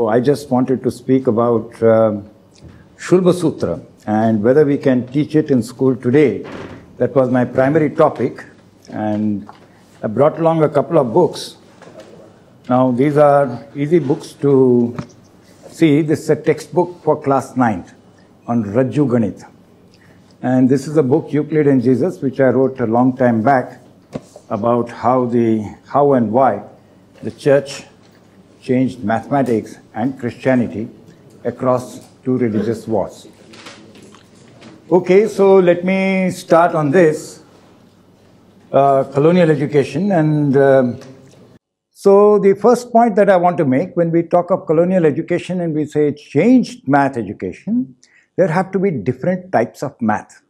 I just wanted to speak about uh, Shulba Sutra and whether we can teach it in school today. That was my primary topic, and I brought along a couple of books. Now, these are easy books to see. This is a textbook for class 9 on Raju Ganit. And this is a book, Euclid and Jesus, which I wrote a long time back about how the how and why the church changed mathematics and Christianity across two religious wars. Okay, so let me start on this uh, colonial education. And uh, so the first point that I want to make when we talk of colonial education and we say changed math education, there have to be different types of math.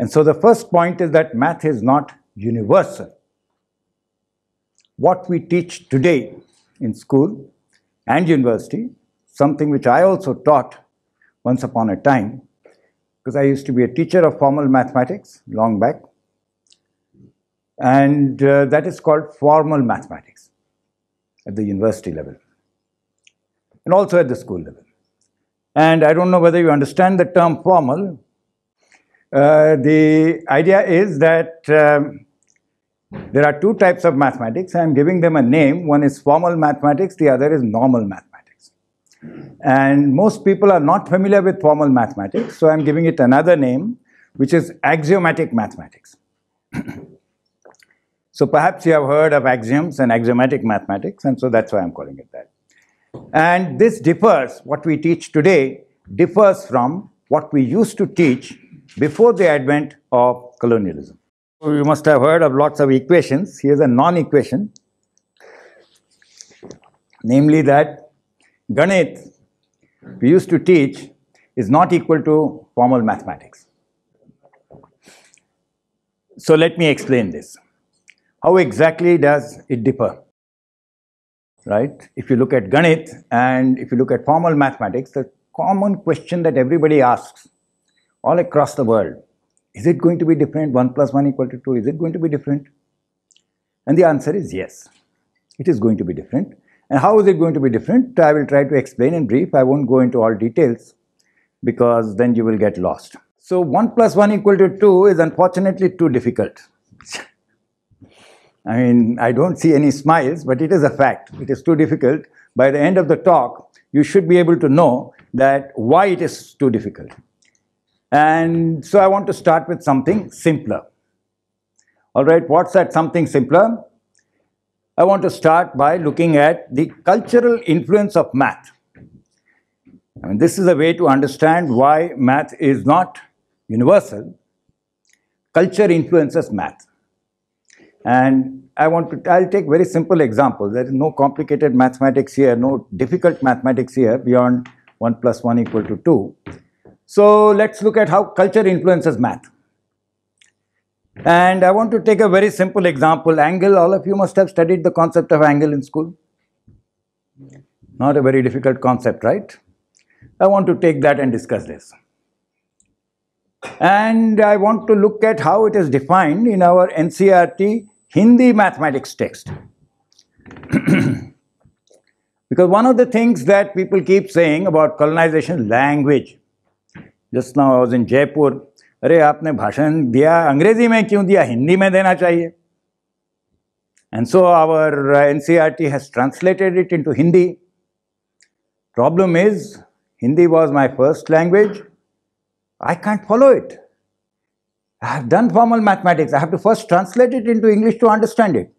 And so the first point is that math is not universal what we teach today in school and university, something which I also taught once upon a time, because I used to be a teacher of formal mathematics long back, and uh, that is called formal mathematics at the university level and also at the school level. And I don't know whether you understand the term formal. Uh, the idea is that um, there are two types of mathematics. I am giving them a name. One is formal mathematics, the other is normal mathematics. And most people are not familiar with formal mathematics, so I am giving it another name, which is axiomatic mathematics. so perhaps you have heard of axioms and axiomatic mathematics, and so that's why I'm calling it that. And this differs, what we teach today differs from what we used to teach before the advent of colonialism. You must have heard of lots of equations. Here's a non-equation, namely that Ganit we used to teach is not equal to formal mathematics. So let me explain this. How exactly does it differ? Right? If you look at Ganit and if you look at formal mathematics, the common question that everybody asks all across the world is it going to be different? 1 plus 1 equal to 2, is it going to be different? And the answer is yes, it is going to be different. And how is it going to be different? I will try to explain in brief. I won't go into all details because then you will get lost. So 1 plus 1 equal to 2 is unfortunately too difficult. I mean, I don't see any smiles, but it is a fact. It is too difficult. By the end of the talk, you should be able to know that why it is too difficult. And so I want to start with something simpler. All right, what's that something simpler? I want to start by looking at the cultural influence of math. I mean, this is a way to understand why math is not universal. Culture influences math. And I want to, I'll take very simple examples. There is no complicated mathematics here, no difficult mathematics here beyond 1 plus 1 equal to 2. So let's look at how culture influences math. And I want to take a very simple example. Angle, all of you must have studied the concept of angle in school. Not a very difficult concept, right? I want to take that and discuss this. And I want to look at how it is defined in our NCRT Hindi mathematics text. because one of the things that people keep saying about colonization language just now was in Jaipur अरे आपने भाषण दिया अंग्रेजी में क्यों दिया हिंदी में देना चाहिए And so our uh, NCERT has translated it into Hindi. Problem is, Hindi was my first language. I can't follow it. I have done formal mathematics. I have to first translate it into English to understand it.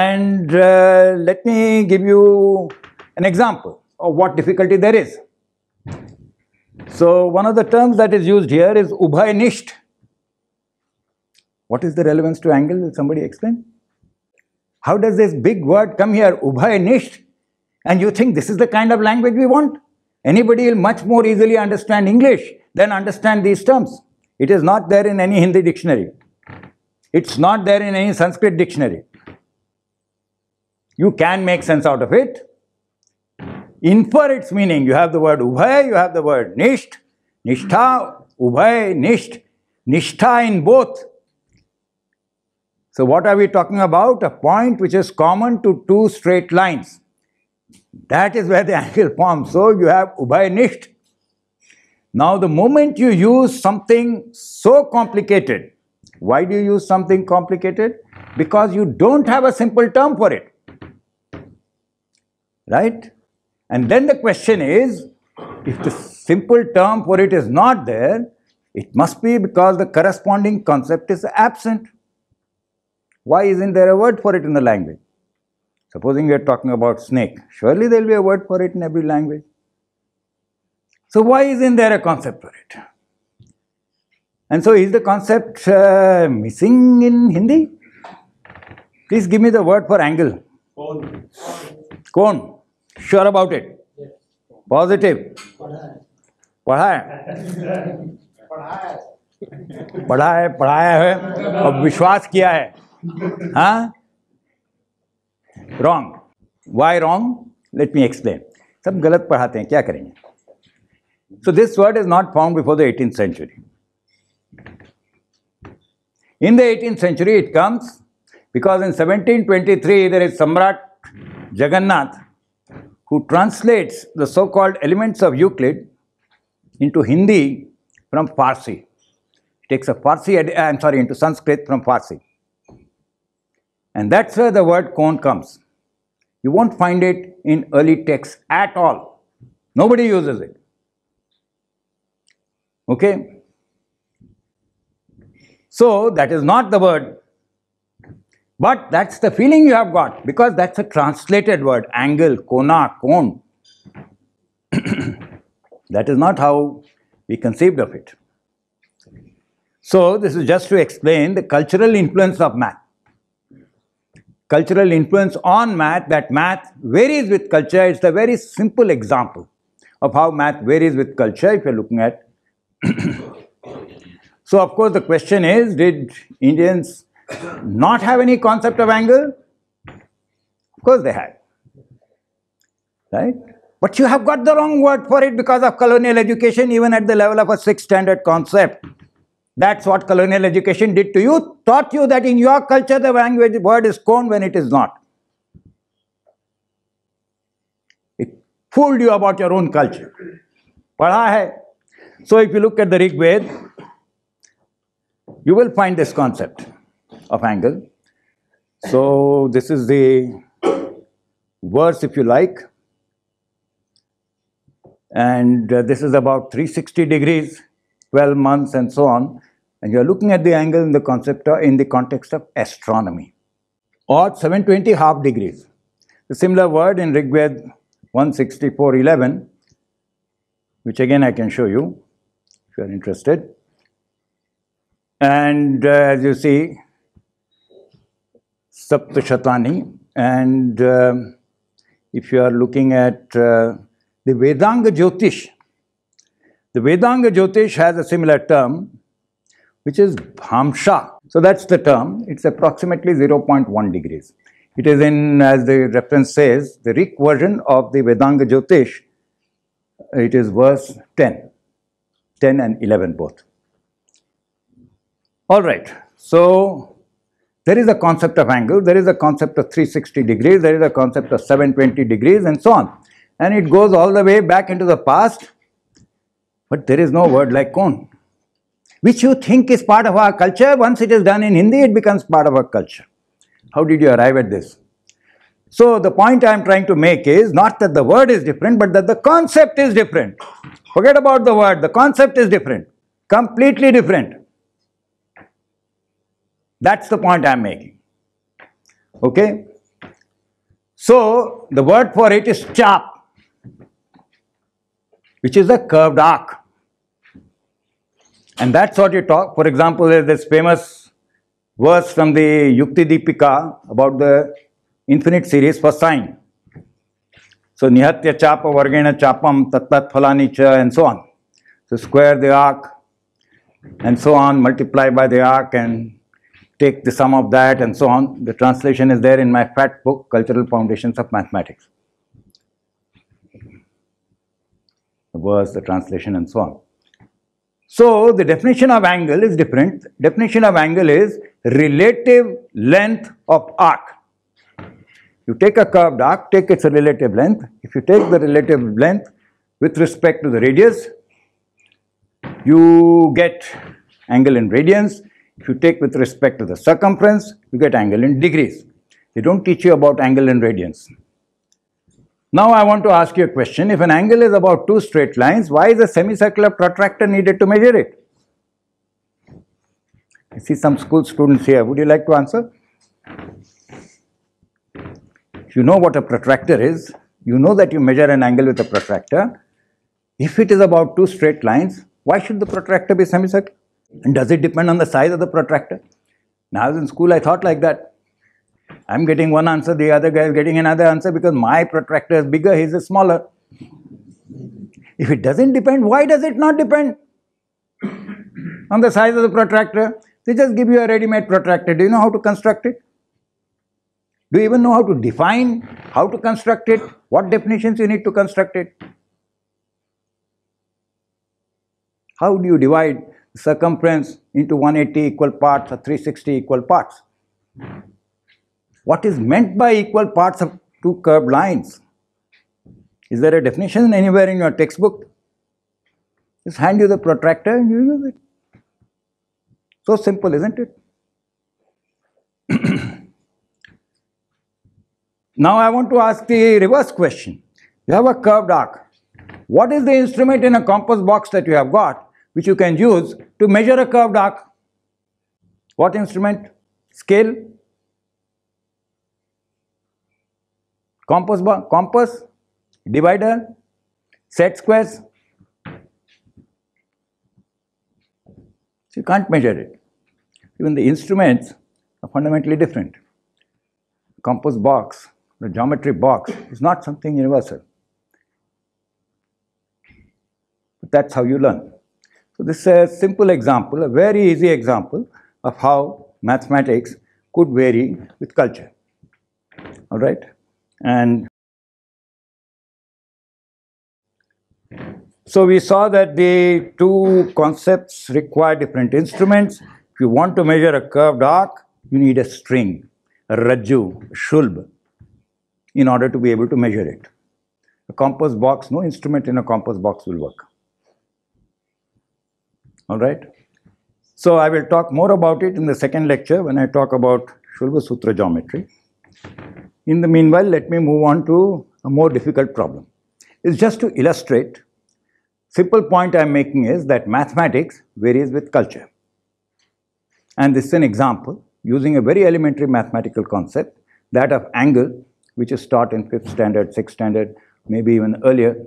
And uh, let me give you an example of what difficulty there is. So one of the terms that is used here is Ubhayanisht. What is the relevance to angle? Will somebody explain? How does this big word come here, Ubhayanisht? And you think this is the kind of language we want? Anybody will much more easily understand English than understand these terms. It is not there in any Hindi dictionary. It's not there in any Sanskrit dictionary. You can make sense out of it, infer its meaning. You have the word ubhay, you have the word nisht, nishtha, ubhay, nisht, nishtha in both. So what are we talking about? A point which is common to two straight lines. That is where the angle forms. So you have ubhay nisht. Now the moment you use something so complicated, why do you use something complicated? Because you don't have a simple term for it. Right? And then the question is, if the simple term for it is not there, it must be because the corresponding concept is absent. Why isn't there a word for it in the language? Supposing we are talking about snake, surely there will be a word for it in every language. So why isn't there a concept for it? And so is the concept uh, missing in Hindi? Please give me the word for angle. Cone. Cone. Sure about it positive पढ़ा है पढ़ा है पढ़ाया है और विश्वास किया है हाँ wrong why wrong let me explain सब गलत पढ़ाते हैं क्या करेंगे so this word is not found before the eighteen century in the eighteen century it comes because in seventeen twenty three इधर इज Samrat Jagannath who translates the so-called elements of Euclid into Hindi from Farsi. He takes a Farsi, I'm sorry, into Sanskrit from Farsi. And that's where the word cone comes. You won't find it in early texts at all. Nobody uses it. Okay? So, that is not the word but that's the feeling you have got because that's a translated word angle, kona, cone. that is not how we conceived of it. So, this is just to explain the cultural influence of math. Cultural influence on math, that math varies with culture. It's a very simple example of how math varies with culture if you're looking at. so, of course, the question is, did Indians not have any concept of angle? Of course they have. Right? But you have got the wrong word for it because of colonial education, even at the level of a sixth standard concept. That's what colonial education did to you, taught you that in your culture the language word is cone when it is not. It fooled you about your own culture. So if you look at the Rig Veda, you will find this concept of angle. So this is the verse if you like. And uh, this is about 360 degrees, 12 months and so on. And you're looking at the angle in the concept of, in the context of astronomy. Or 720 half degrees. A similar word in Rigved 164.11, which again I can show you if you are interested. And uh, as you see, Saptashatani. And uh, if you are looking at uh, the Vedanga Jyotish, the Vedanga Jyotish has a similar term, which is Bhamsha. So that's the term. It's approximately 0.1 degrees. It is in, as the reference says, the Rik version of the Vedanga Jyotish. It is verse 10, 10 and 11 both. All right. So there is a concept of angle, there is a concept of 360 degrees, there is a concept of 720 degrees and so on. And it goes all the way back into the past, but there is no word like cone, which you think is part of our culture. Once it is done in Hindi, it becomes part of our culture. How did you arrive at this? So the point I am trying to make is not that the word is different, but that the concept is different. Forget about the word, the concept is different, completely different. That's the point I'm making. Okay. So the word for it is chap, which is a curved arc. And that's what you talk. For example, there's this famous verse from the Yukti Deepika about the infinite series for sine. So nihatya chapa vargena chapam tattat phalani cha and so on. So square the arc and so on, multiply by the arc and take the sum of that and so on. The translation is there in my fat book, Cultural Foundations of Mathematics. The verse, the translation and so on. So, the definition of angle is different. Definition of angle is relative length of arc. You take a curved arc, take its relative length. If you take the relative length with respect to the radius, you get angle in radians if you take with respect to the circumference, you get angle in degrees. They don't teach you about angle in radians. Now I want to ask you a question. If an angle is about two straight lines, why is a semicircular protractor needed to measure it? I see some school students here. Would you like to answer? If you know what a protractor is, you know that you measure an angle with a protractor. If it is about two straight lines, why should the protractor be semicircular? And does it depend on the size of the protractor? Now, I was in school, I thought like that. I'm getting one answer, the other guy is getting another answer because my protractor is bigger, his is smaller. If it doesn't depend, why does it not depend on the size of the protractor? They just give you a ready-made protractor. Do you know how to construct it? Do you even know how to define how to construct it? What definitions you need to construct it? How do you divide circumference into 180 equal parts or 360 equal parts. What is meant by equal parts of two curved lines? Is there a definition anywhere in your textbook? Just hand you the protractor and you use it. So simple, isn't it? now I want to ask the reverse question. You have a curved arc. What is the instrument in a compass box that you have got which you can use to measure a curved arc. What instrument? Scale, compass compass, divider, set squares. So you can't measure it. Even the instruments are fundamentally different. Compass box, the geometry box is not something universal. But that's how you learn. So this is a simple example, a very easy example of how mathematics could vary with culture. All right. And so we saw that the two concepts require different instruments. If you want to measure a curved arc, you need a string, a raju, a shulb, in order to be able to measure it. A compass box, no instrument in a compass box will work. All right? So I will talk more about it in the second lecture when I talk about Shulva Sutra geometry. In the meanwhile, let me move on to a more difficult problem. It's just to illustrate, simple point I'm making is that mathematics varies with culture. And this is an example using a very elementary mathematical concept, that of angle, which is taught in 5th standard, 6th standard, maybe even earlier,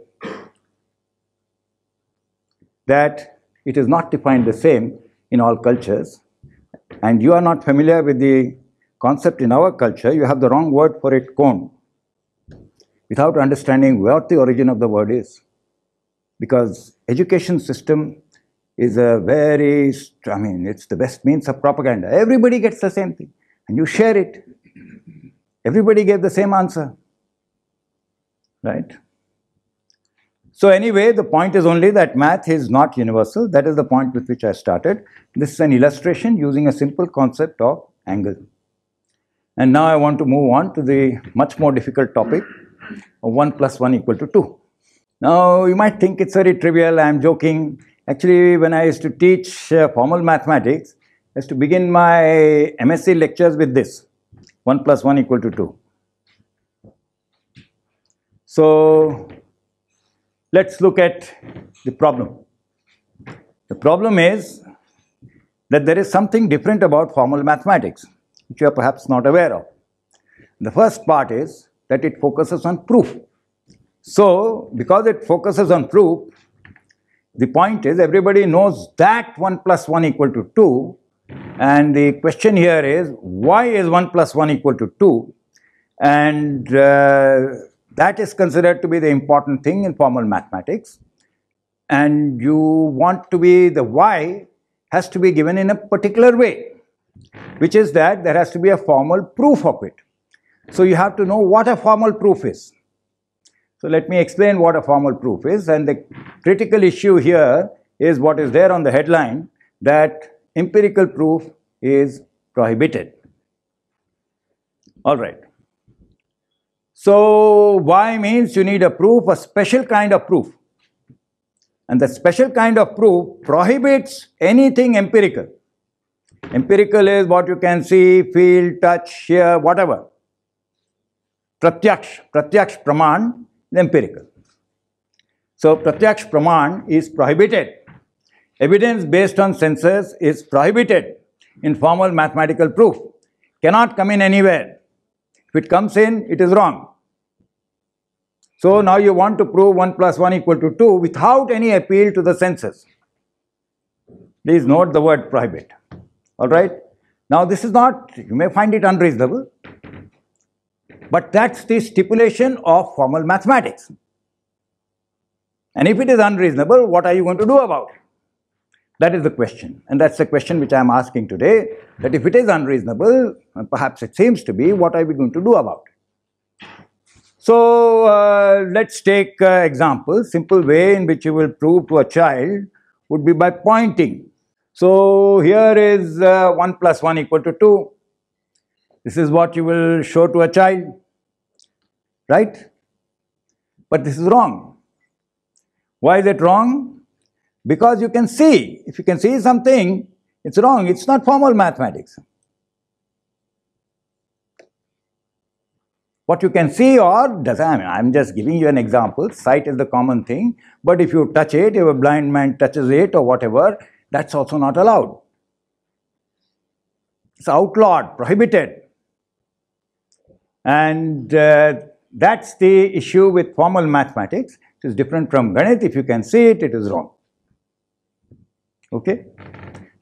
that it is not defined the same in all cultures. And you are not familiar with the concept in our culture, you have the wrong word for it, cone, without understanding what the origin of the word is. Because education system is a very, I mean, it's the best means of propaganda. Everybody gets the same thing and you share it. Everybody gave the same answer, right? So anyway, the point is only that math is not universal. That is the point with which I started. This is an illustration using a simple concept of angle. And now I want to move on to the much more difficult topic of 1 plus 1 equal to 2. Now you might think it's very trivial, I am joking. Actually, when I used to teach uh, formal mathematics, I used to begin my MSc lectures with this, 1 plus 1 equal to 2. So let's look at the problem. The problem is that there is something different about formal mathematics, which you are perhaps not aware of. The first part is that it focuses on proof. So, because it focuses on proof, the point is everybody knows that 1 plus 1 equal to 2 and the question here is why is 1 plus 1 equal to 2 and uh, that is considered to be the important thing in formal mathematics. And you want to be the why has to be given in a particular way, which is that there has to be a formal proof of it. So you have to know what a formal proof is. So let me explain what a formal proof is and the critical issue here is what is there on the headline that empirical proof is prohibited. All right. So why means you need a proof, a special kind of proof. And the special kind of proof prohibits anything empirical. Empirical is what you can see, feel, touch, hear, whatever. Pratyaksh, Pratyaksh Praman is empirical. So Pratyaksh Praman is prohibited. Evidence based on senses is prohibited in formal mathematical proof. Cannot come in anywhere. If it comes in, it is wrong. So now you want to prove 1 plus 1 equal to 2 without any appeal to the senses. Please note the word private. All right. Now this is not, you may find it unreasonable, but that's the stipulation of formal mathematics. And if it is unreasonable, what are you going to do about it? That is the question. And that's the question which I am asking today, that if it is unreasonable, and perhaps it seems to be, what are we going to do about it? So uh, let's take uh, example. Simple way in which you will prove to a child would be by pointing. So here is uh, 1 plus 1 equal to 2. This is what you will show to a child, right? But this is wrong. Why is it wrong? Because you can see. If you can see something, it's wrong. It's not formal mathematics. What you can see or does I mean, I'm just giving you an example. Sight is the common thing, but if you touch it, if a blind man touches it or whatever, that's also not allowed. It's outlawed, prohibited. And uh, that's the issue with formal mathematics. It is different from Ganit. If you can see it, it is wrong. Okay?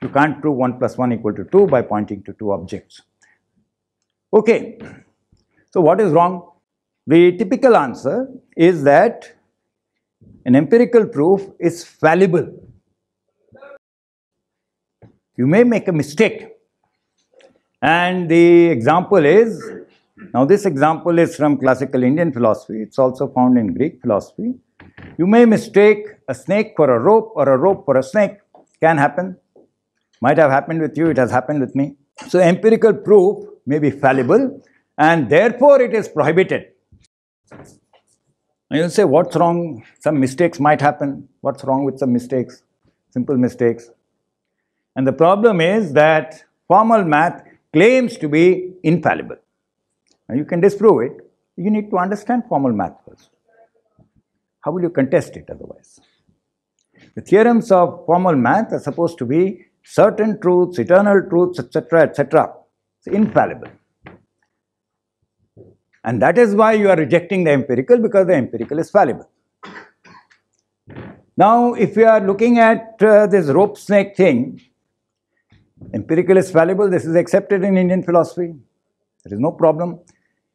You can't prove 1 plus 1 equal to 2 by pointing to two objects. Okay. So what is wrong? The typical answer is that an empirical proof is fallible. You may make a mistake. And the example is, now this example is from classical Indian philosophy. It's also found in Greek philosophy. You may mistake a snake for a rope or a rope for a snake. Can happen. Might have happened with you. It has happened with me. So empirical proof may be fallible and therefore it is prohibited. You say, what's wrong? Some mistakes might happen. What's wrong with some mistakes? Simple mistakes. And the problem is that formal math claims to be infallible. Now, you can disprove it. You need to understand formal math first. How will you contest it otherwise? The theorems of formal math are supposed to be certain truths, eternal truths, etc., etc. It's infallible. And that is why you are rejecting the empirical because the empirical is fallible. Now, if you are looking at uh, this rope snake thing, empirical is fallible. This is accepted in Indian philosophy. There is no problem.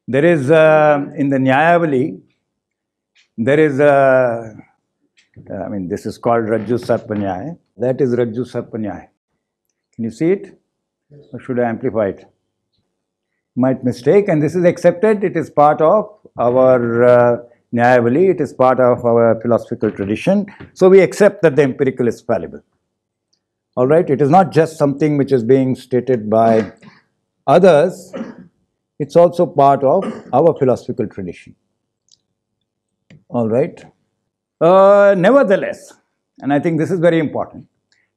There is uh, in the Nyayavali, there is, uh, uh, I mean, this is called Rajju Sarpanyaya. That is Rajju Sarpanyaya. Can you see it? Or should I amplify it? might mistake and this is accepted, it is part of our uh, Nyayavali, it is part of our philosophical tradition. So we accept that the empirical is fallible. All right, it is not just something which is being stated by others, it's also part of our philosophical tradition. All right. Uh, nevertheless, and I think this is very important,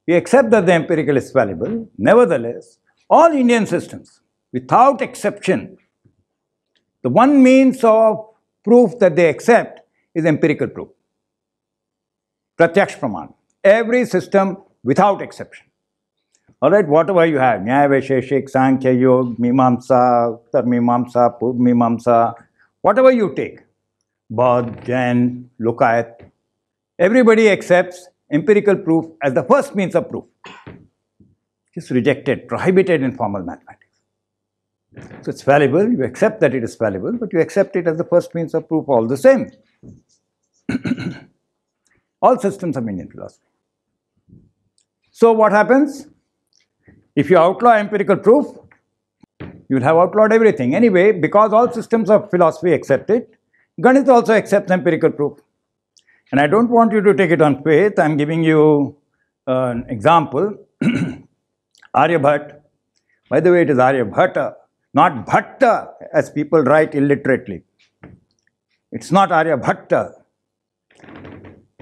we accept that the empirical is fallible. Nevertheless, all Indian systems, without exception, the one means of proof that they accept is empirical proof. Pratyaksha Praman. Every system without exception. All right, whatever you have, Nyaya Vaisheshik, Sankhya Yog, Mimamsa, Uttar Mimamsa, Purv Mimamsa, whatever you take, Bodh, Jain, Lokayat, everybody accepts empirical proof as the first means of proof. It is rejected, prohibited in formal mathematics. So it's fallible, you accept that it is fallible, but you accept it as the first means of proof all the same. all systems of Indian philosophy. So what happens? If you outlaw empirical proof, you will have outlawed everything. Anyway, because all systems of philosophy accept it, Ganit also accepts empirical proof. And I don't want you to take it on faith. I'm giving you an example. Aryabhat. By the way, it is Aryabhata not Bhatta as people write illiterately. It's not Arya Bhatta.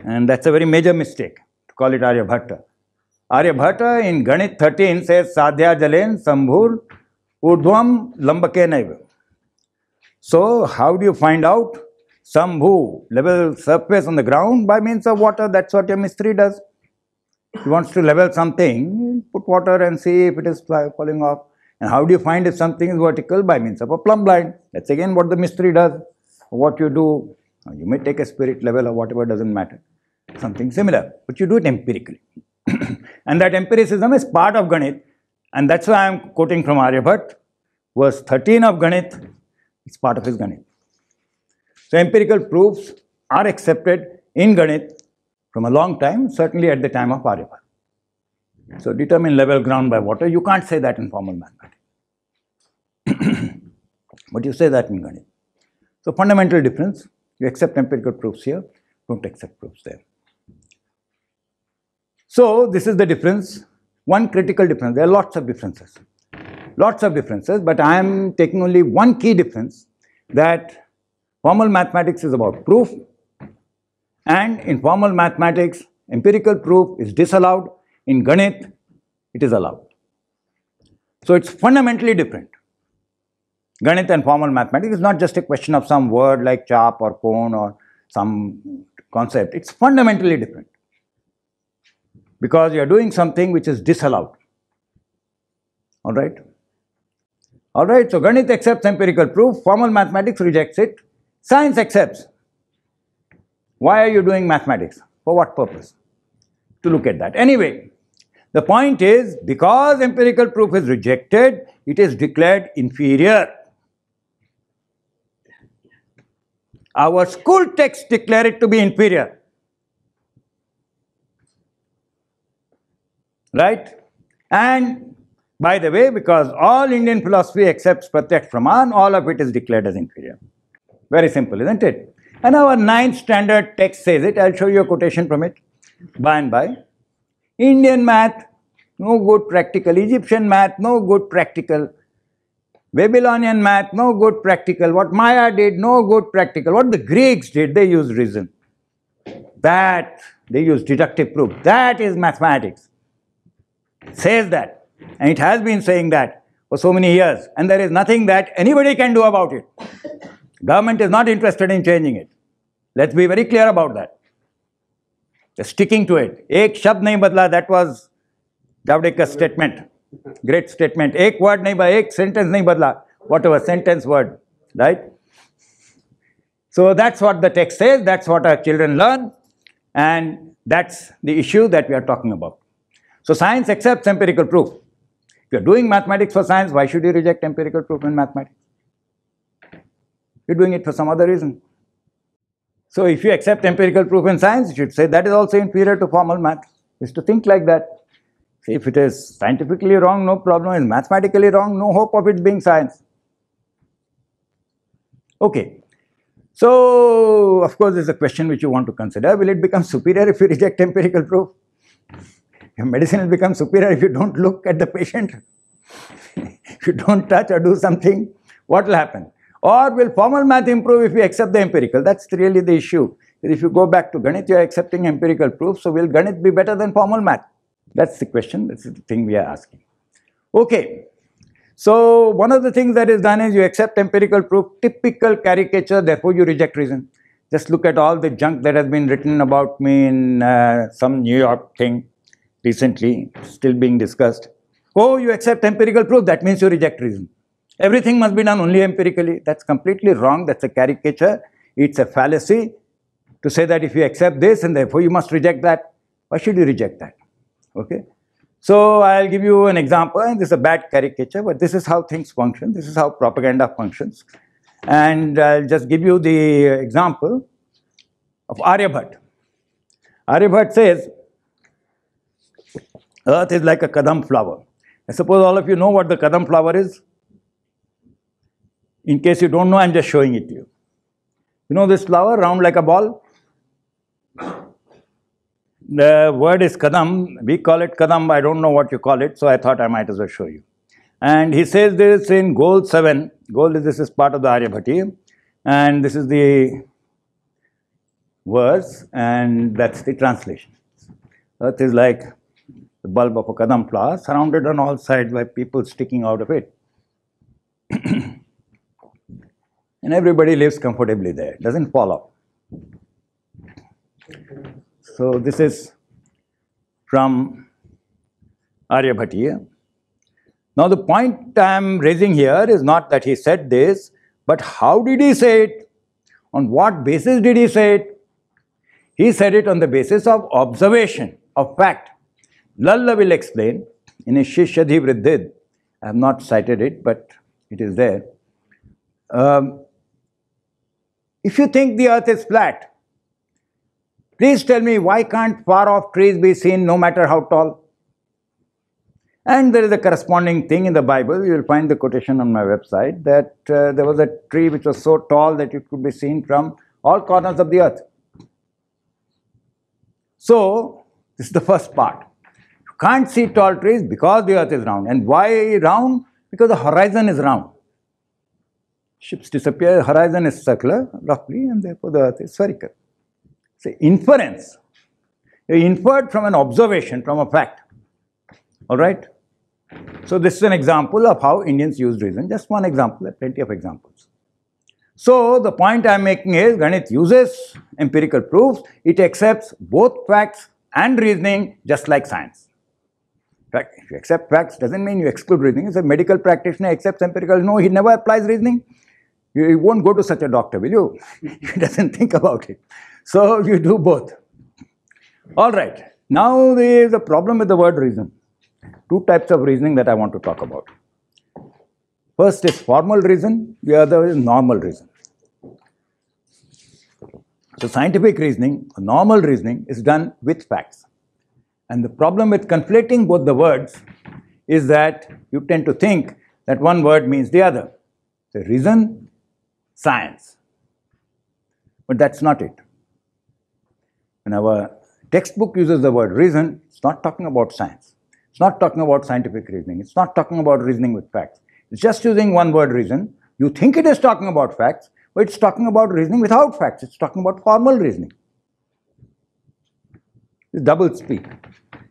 And that's a very major mistake to call it Arya Bhatta. Arya Bhatta in Ganit 13 says Sadhya Jalen Sambhur Lambake Lambakenaiva. So how do you find out? Sambhu, level surface on the ground by means of water. That's what your mystery does. He wants to level something, put water and see if it is falling off. And how do you find if something is vertical? By means of a plumb line. That's again what the mystery does. What you do, uh, you may take a spirit level or whatever, doesn't matter. Something similar, but you do it empirically. and that empiricism is part of Ganit. And that's why I am quoting from Aryabhat, verse 13 of Ganit. It's part of his Ganit. So empirical proofs are accepted in Ganit from a long time, certainly at the time of Aryabhat. So determine level ground by water. You can't say that in formal mathematics. but you say that in Ganit. So fundamental difference, you accept empirical proofs here, don't accept proofs there. So this is the difference, one critical difference. There are lots of differences, lots of differences, but I am taking only one key difference that formal mathematics is about proof and in formal mathematics, empirical proof is disallowed in Ganit, it is allowed. So it's fundamentally different. Ganit and formal mathematics is not just a question of some word like chop or cone or some concept. It's fundamentally different. Because you are doing something which is disallowed. Alright? Alright, so Ganit accepts empirical proof, formal mathematics rejects it, science accepts. Why are you doing mathematics? For what purpose? To look at that. Anyway, the point is, because empirical proof is rejected, it is declared inferior. Our school texts declare it to be inferior. Right? And by the way, because all Indian philosophy accepts Pratyek Praman, all of it is declared as inferior. Very simple, isn't it? And our ninth standard text says it. I'll show you a quotation from it by and by. Indian math, no good practical. Egyptian math, no good practical. Babylonian math, no good practical. What Maya did, no good practical. What the Greeks did, they used reason. That, they used deductive proof. That is mathematics. It says that. And it has been saying that for so many years. And there is nothing that anybody can do about it. Government is not interested in changing it. Let's be very clear about that sticking to it. Ek shabd nahi badla, that was Javdekar's statement. Great statement. Ek word nahi badla, ek sentence nahi badla. Whatever, sentence word, right? So that's what the text says, that's what our children learn, and that's the issue that we are talking about. So science accepts empirical proof. If you're doing mathematics for science, why should you reject empirical proof in mathematics? You're doing it for some other reason. So if you accept empirical proof in science, you should say that is also inferior to formal math, is to think like that. See, if it is scientifically wrong, no problem, is mathematically wrong, no hope of it being science. Okay. So, of course, there's a question which you want to consider. Will it become superior if you reject empirical proof? Your medicine will become superior if you don't look at the patient, if you don't touch or do something. What will happen? Or will formal math improve if we accept the empirical? That's really the issue. If you go back to Ganit, you are accepting empirical proof. So, will Ganit be better than formal math? That's the question. That's the thing we are asking. Okay. So, one of the things that is done is you accept empirical proof, typical caricature, therefore you reject reason. Just look at all the junk that has been written about me in uh, some New York thing recently, still being discussed. Oh, you accept empirical proof, that means you reject reason. Everything must be done only empirically. That's completely wrong. That's a caricature. It's a fallacy to say that if you accept this and therefore you must reject that. Why should you reject that? Okay. So I'll give you an example, and this is a bad caricature, but this is how things function. This is how propaganda functions. And I'll just give you the example of Aryabhat. Aryabhat says, Earth is like a kadam flower. I suppose all of you know what the kadam flower is. In case you don't know, I'm just showing it to you. You know this flower, round like a ball? The word is kadam. We call it kadam. I don't know what you call it, so I thought I might as well show you. And he says this in Gold 7. Gold is this is part of the Aryabhati. And this is the verse, and that's the translation. Earth is like the bulb of a kadam flower, surrounded on all sides by people sticking out of it. and everybody lives comfortably there, doesn't fall off. So this is from Aryabhatiya. Now the point I'm raising here is not that he said this, but how did he say it? On what basis did he say it? He said it on the basis of observation, of fact. Lalla will explain in his Shishadhi Vriddhid. I have not cited it, but it is there. Um, if you think the earth is flat, please tell me why can't far off trees be seen no matter how tall? And there is a corresponding thing in the Bible, you will find the quotation on my website that uh, there was a tree which was so tall that it could be seen from all corners of the earth. So, this is the first part. You can't see tall trees because the earth is round. And why round? Because the horizon is round ships disappear, horizon is circular, roughly, and therefore the earth is spherical. So inference. You inferred from an observation, from a fact. All right? So this is an example of how Indians use reason. Just one example, there are plenty of examples. So the point I am making is Ganit uses empirical proofs. It accepts both facts and reasoning just like science. fact, if you accept facts doesn't mean you exclude reasoning. a medical practitioner accepts empirical. No, he never applies reasoning. You, you won't go to such a doctor, will you? he doesn't think about it. So you do both. All right. Now there is a problem with the word reason. Two types of reasoning that I want to talk about. First is formal reason, the other is normal reason. So scientific reasoning, normal reasoning is done with facts. And the problem with conflating both the words is that you tend to think that one word means the other. The reason science. But that's not it. When our textbook uses the word reason, it's not talking about science. It's not talking about scientific reasoning. It's not talking about reasoning with facts. It's just using one word reason. You think it is talking about facts, but it's talking about reasoning without facts. It's talking about formal reasoning. It's double speak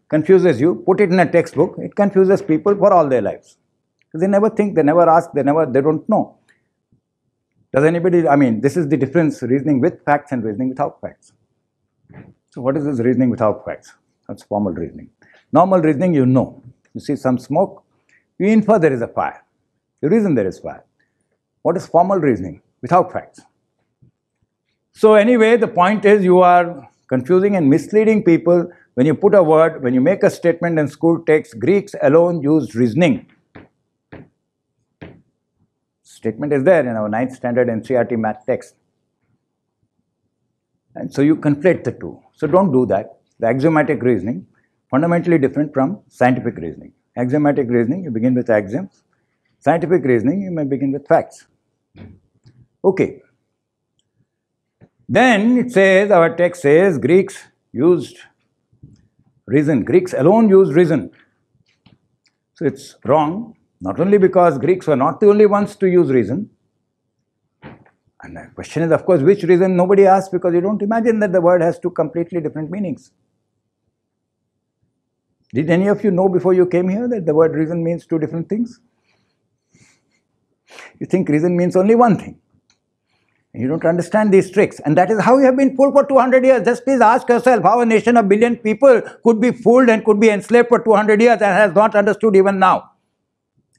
confuses you. Put it in a textbook, it confuses people for all their lives. They never think, they never ask, they never, they don't know. Does anybody, I mean, this is the difference reasoning with facts and reasoning without facts. So what is this reasoning without facts? That's formal reasoning. Normal reasoning, you know. You see some smoke, you infer there is a fire. You reason there is fire. What is formal reasoning? Without facts. So anyway, the point is you are confusing and misleading people when you put a word, when you make a statement and school texts, Greeks alone used reasoning statement is there in our ninth standard NCRT math text. And so you conflate the two. So don't do that. The axiomatic reasoning, fundamentally different from scientific reasoning. Axiomatic reasoning, you begin with axioms. Scientific reasoning, you may begin with facts. Okay. Then it says, our text says Greeks used reason. Greeks alone used reason. So it's wrong. Not only because Greeks were not the only ones to use reason. And the question is, of course, which reason nobody asks because you don't imagine that the word has two completely different meanings. Did any of you know before you came here that the word reason means two different things? You think reason means only one thing. You don't understand these tricks. And that is how you have been fooled for 200 years. Just please ask yourself how a nation of billion people could be fooled and could be enslaved for 200 years and has not understood even now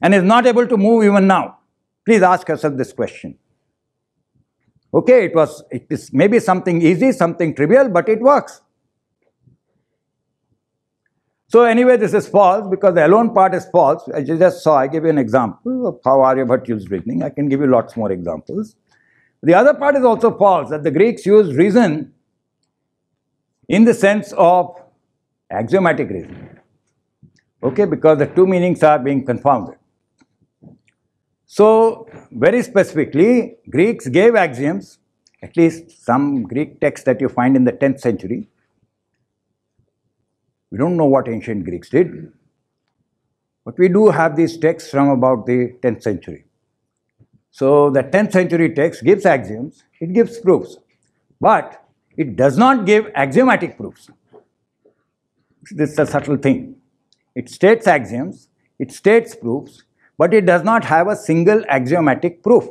and is not able to move even now? Please ask yourself this question. Okay, it was, it is maybe something easy, something trivial, but it works. So anyway, this is false because the alone part is false. As you just saw, I gave you an example of how Aryabhat used reasoning. I can give you lots more examples. The other part is also false, that the Greeks used reason in the sense of axiomatic reasoning. Okay, because the two meanings are being confounded. So, very specifically, Greeks gave axioms, at least some Greek texts that you find in the 10th century. We don't know what ancient Greeks did, but we do have these texts from about the 10th century. So, the 10th century text gives axioms, it gives proofs, but it does not give axiomatic proofs. This is a subtle thing. It states axioms, it states proofs, but it does not have a single axiomatic proof.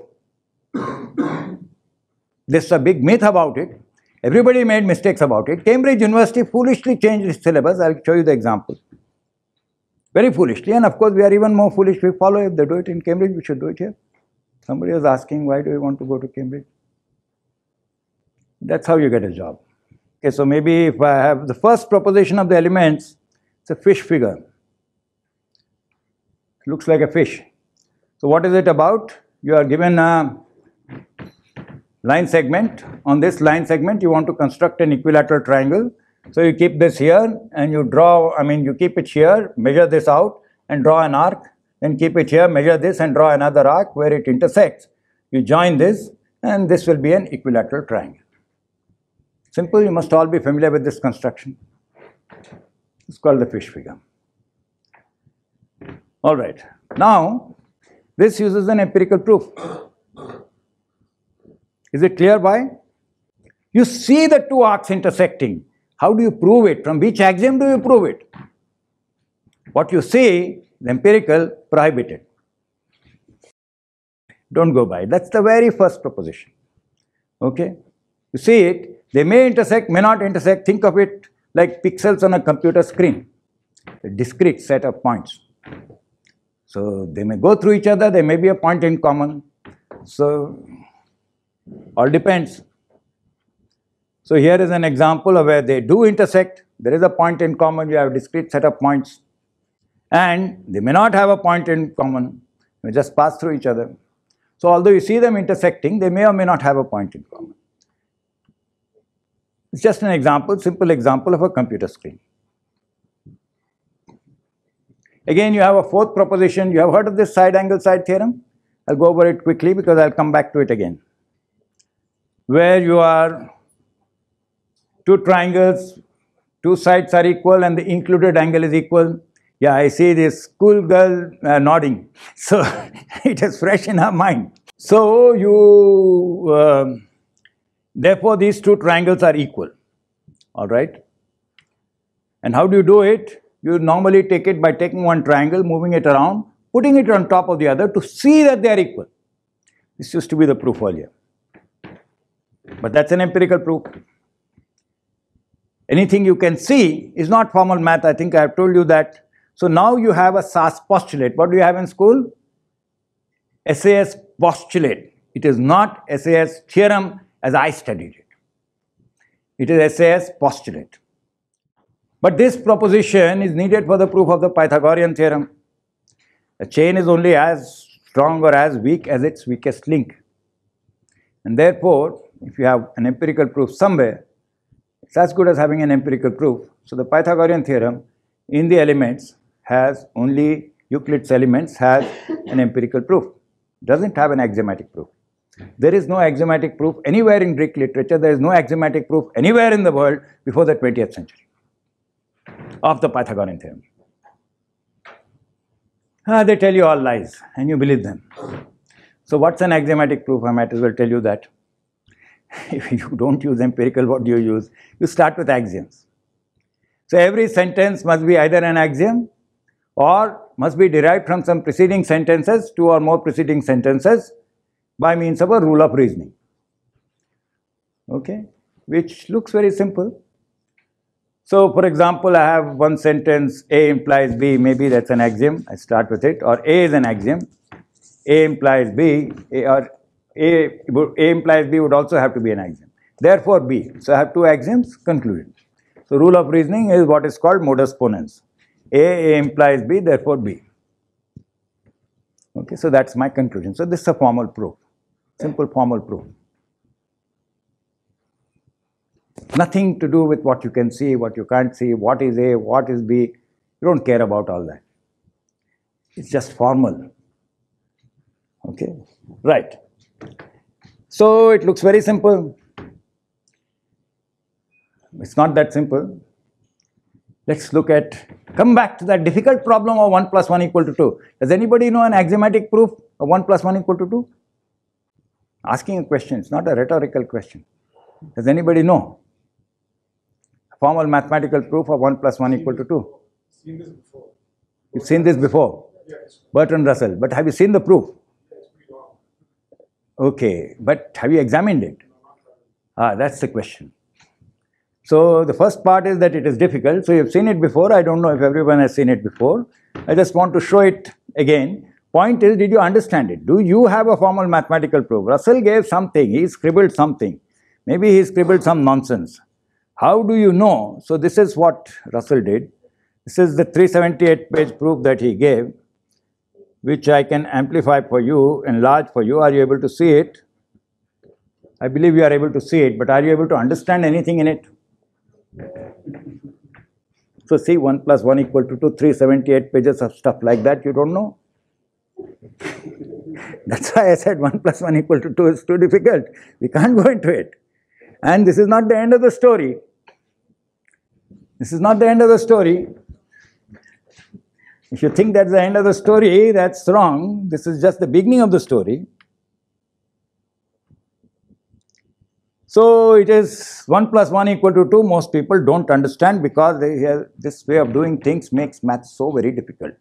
this is a big myth about it. Everybody made mistakes about it. Cambridge University foolishly changed its syllabus. I'll show you the example. Very foolishly, and of course, we are even more foolish. We follow if they do it in Cambridge, we should do it here. Somebody was asking, why do you want to go to Cambridge? That's how you get a job. Okay, so maybe if I have the first proposition of the elements, it's a fish figure looks like a fish. So what is it about? You are given a line segment. On this line segment, you want to construct an equilateral triangle. So you keep this here and you draw, I mean, you keep it here, measure this out and draw an arc. Then keep it here, measure this and draw another arc where it intersects. You join this and this will be an equilateral triangle. Simple, you must all be familiar with this construction. It's called the fish figure. All right. Now, this uses an empirical proof. Is it clear why? You see the two arcs intersecting. How do you prove it? From which axiom do you prove it? What you see is empirical prohibited. Don't go by. That's the very first proposition. Okay? You see it, they may intersect, may not intersect. Think of it like pixels on a computer screen, a discrete set of points. So they may go through each other, there may be a point in common. So all depends. So here is an example of where they do intersect. There is a point in common, you have a discrete set of points. And they may not have a point in common, they just pass through each other. So although you see them intersecting, they may or may not have a point in common. It's just an example, simple example of a computer screen. Again, you have a fourth proposition. You have heard of this side angle side theorem. I'll go over it quickly because I'll come back to it again. Where you are two triangles, two sides are equal and the included angle is equal. Yeah, I see this school girl uh, nodding. So it is fresh in her mind. So you, uh, therefore these two triangles are equal. All right. And how do you do it? You normally take it by taking one triangle, moving it around, putting it on top of the other to see that they are equal. This used to be the proof earlier. But that's an empirical proof. Anything you can see is not formal math. I think I have told you that. So now you have a SAS postulate. What do you have in school? SAS postulate. It is not SAS theorem as I studied it. It is SAS postulate. But this proposition is needed for the proof of the Pythagorean theorem. A chain is only as strong or as weak as its weakest link. And therefore, if you have an empirical proof somewhere, it's as good as having an empirical proof. So the Pythagorean theorem in the elements has only Euclid's elements has an empirical proof, doesn't have an axiomatic proof. There is no axiomatic proof anywhere in Greek literature, there is no axiomatic proof anywhere in the world before the 20th century of the Pythagorean theorem. Ah, they tell you all lies and you believe them. So what's an axiomatic proof? I might as well tell you that. if you don't use empirical, what do you use? You start with axioms. So every sentence must be either an axiom or must be derived from some preceding sentences, two or more preceding sentences by means of a rule of reasoning. Okay, which looks very simple so, for example, I have one sentence, A implies B, maybe that's an axiom, I start with it, or A is an axiom, A implies B, A, or A, A implies B would also have to be an axiom. Therefore, B. So, I have two axioms Conclusion. So, rule of reasoning is what is called modus ponens. A, A implies B, therefore B. Okay, so that's my conclusion. So, this is a formal proof, simple formal proof. Nothing to do with what you can see, what you can't see, what is A, what is B. You don't care about all that. It's just formal. Okay, right. So it looks very simple. It's not that simple. Let's look at, come back to that difficult problem of 1 plus 1 equal to 2. Does anybody know an axiomatic proof of 1 plus 1 equal to 2? Asking a question, it's not a rhetorical question. Does anybody know? formal mathematical proof of 1 plus 1 equal to 2. Seen this before. You've seen this before. Bertrand Russell. But have you seen the proof? Okay, but have you examined it? Ah, that's the question. So the first part is that it is difficult. So you've seen it before. I don't know if everyone has seen it before. I just want to show it again. Point is, did you understand it? Do you have a formal mathematical proof? Russell gave something. He scribbled something. Maybe he scribbled some nonsense. How do you know? So this is what Russell did. This is the 378 page proof that he gave, which I can amplify for you, enlarge for you. Are you able to see it? I believe you are able to see it, but are you able to understand anything in it? So see 1 plus 1 equal to 2, 378 pages of stuff like that, you don't know. That's why I said 1 plus 1 equal to 2 is too difficult. We can't go into it. And this is not the end of the story. This is not the end of the story. If you think that's the end of the story, that's wrong. This is just the beginning of the story. So it is 1 plus 1 equal to 2. Most people don't understand because have, this way of doing things makes math so very difficult.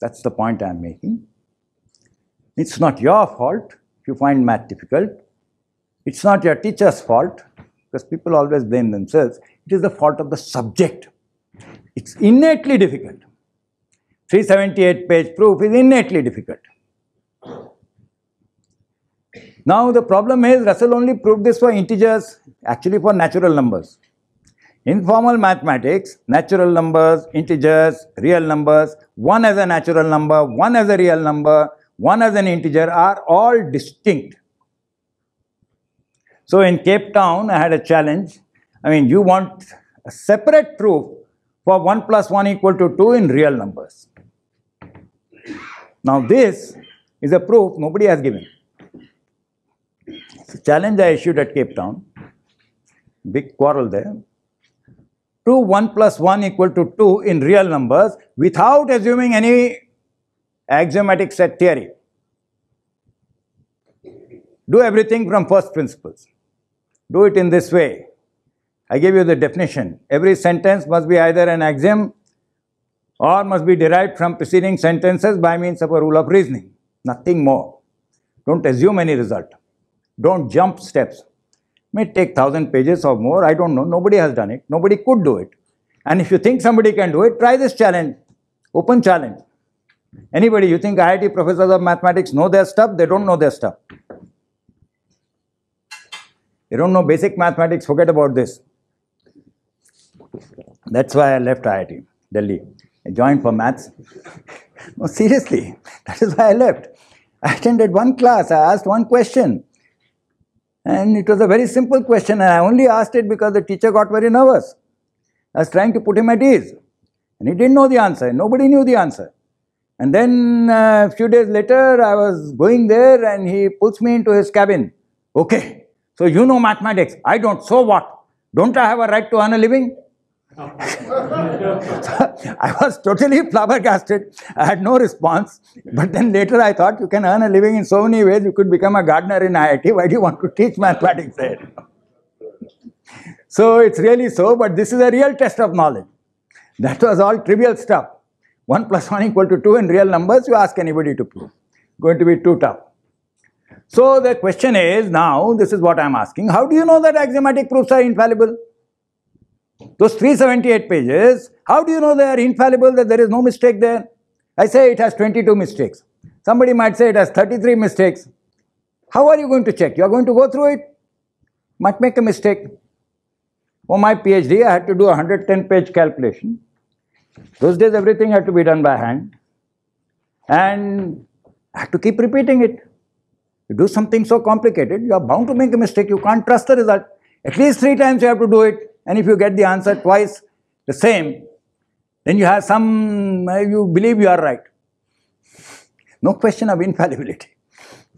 That's the point I am making. It's not your fault if you find math difficult. It's not your teacher's fault because people always blame themselves. It is the fault of the subject. It's innately difficult. 378 page proof is innately difficult. Now the problem is Russell only proved this for integers, actually for natural numbers. In formal mathematics, natural numbers, integers, real numbers, one as a natural number, one as a real number, one as an integer are all distinct. So in Cape Town, I had a challenge I mean, you want a separate proof for 1 plus 1 equal to 2 in real numbers. Now, this is a proof nobody has given. It's a challenge I issued at Cape Town, big quarrel there. Prove 1 plus 1 equal to 2 in real numbers without assuming any axiomatic set theory. Do everything from first principles. Do it in this way. I gave you the definition. Every sentence must be either an axiom or must be derived from preceding sentences by means of a rule of reasoning. Nothing more. Don't assume any result. Don't jump steps. It may take thousand pages or more. I don't know. Nobody has done it. Nobody could do it. And if you think somebody can do it, try this challenge. Open challenge. Anybody, you think IIT professors of mathematics know their stuff? They don't know their stuff. They don't know basic mathematics. Forget about this. That's why I left IIT Delhi. I joined for maths. no, seriously, that is why I left. I attended one class, I asked one question. And it was a very simple question, and I only asked it because the teacher got very nervous. I was trying to put him at ease. And he didn't know the answer, nobody knew the answer. And then a uh, few days later, I was going there and he puts me into his cabin. Okay, so you know mathematics, I don't, so what? Don't I have a right to earn a living? I was totally flabbergasted. I had no response. But then later I thought, you can earn a living in so many ways. You could become a gardener in IIT. Why do you want to teach mathematics there? so it's really so, but this is a real test of knowledge. That was all trivial stuff. 1 plus 1 equal to 2 in real numbers, you ask anybody to prove. Going to be too tough. So the question is now, this is what I'm asking. How do you know that axiomatic proofs are infallible? Those 378 pages, how do you know they are infallible, that there is no mistake there? I say it has 22 mistakes. Somebody might say it has 33 mistakes. How are you going to check? You are going to go through it? Might make a mistake. For my PhD, I had to do a 110 page calculation. Those days, everything had to be done by hand. And I had to keep repeating it. You do something so complicated, you are bound to make a mistake. You can't trust the result. At least three times you have to do it. And if you get the answer twice the same, then you have some, you believe you are right. No question of infallibility.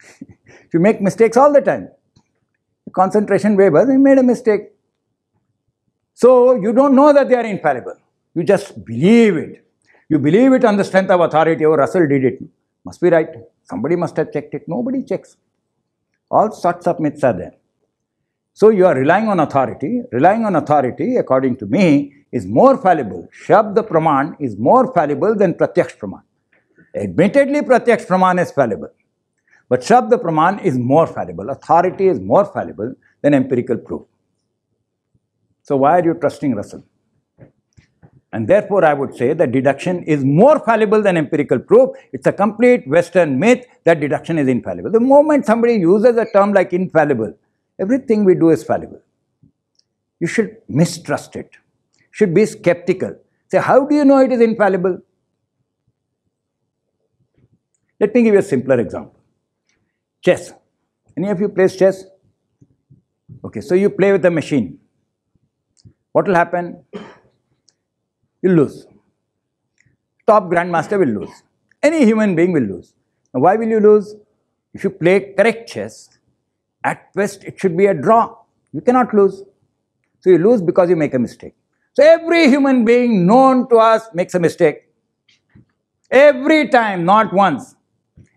you make mistakes all the time. Concentration wavers, you made a mistake. So you don't know that they are infallible. You just believe it. You believe it on the strength of authority. Oh, Russell did it. Must be right. Somebody must have checked it. Nobody checks. All sorts of myths are there. So you are relying on authority. Relying on authority, according to me, is more fallible. Shabda Praman is more fallible than pratyaksh Praman. Admittedly, pratyaksh Praman is fallible. But Shabda Praman is more fallible. Authority is more fallible than empirical proof. So why are you trusting Russell? And therefore, I would say that deduction is more fallible than empirical proof. It's a complete Western myth that deduction is infallible. The moment somebody uses a term like infallible, Everything we do is fallible. You should mistrust it, should be skeptical. Say, how do you know it is infallible? Let me give you a simpler example. Chess. Any of you plays chess? Okay, so you play with a machine. What will happen? You lose. Top grandmaster will lose. Any human being will lose. Now, why will you lose? If you play correct chess, at best, it should be a draw. You cannot lose. So you lose because you make a mistake. So every human being known to us makes a mistake. Every time, not once.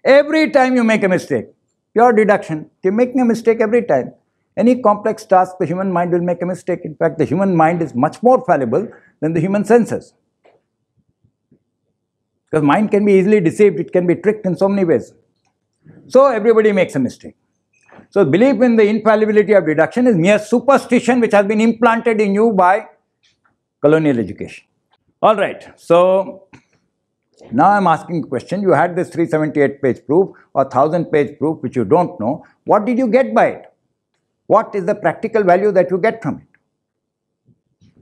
Every time you make a mistake. Pure deduction. You're making a mistake every time. Any complex task, the human mind will make a mistake. In fact, the human mind is much more fallible than the human senses. Because mind can be easily deceived, it can be tricked in so many ways. So everybody makes a mistake. So, belief in the infallibility of deduction is mere superstition which has been implanted in you by colonial education. All right. So, now I am asking a question. You had this 378 page proof or 1000 page proof which you don't know. What did you get by it? What is the practical value that you get from it?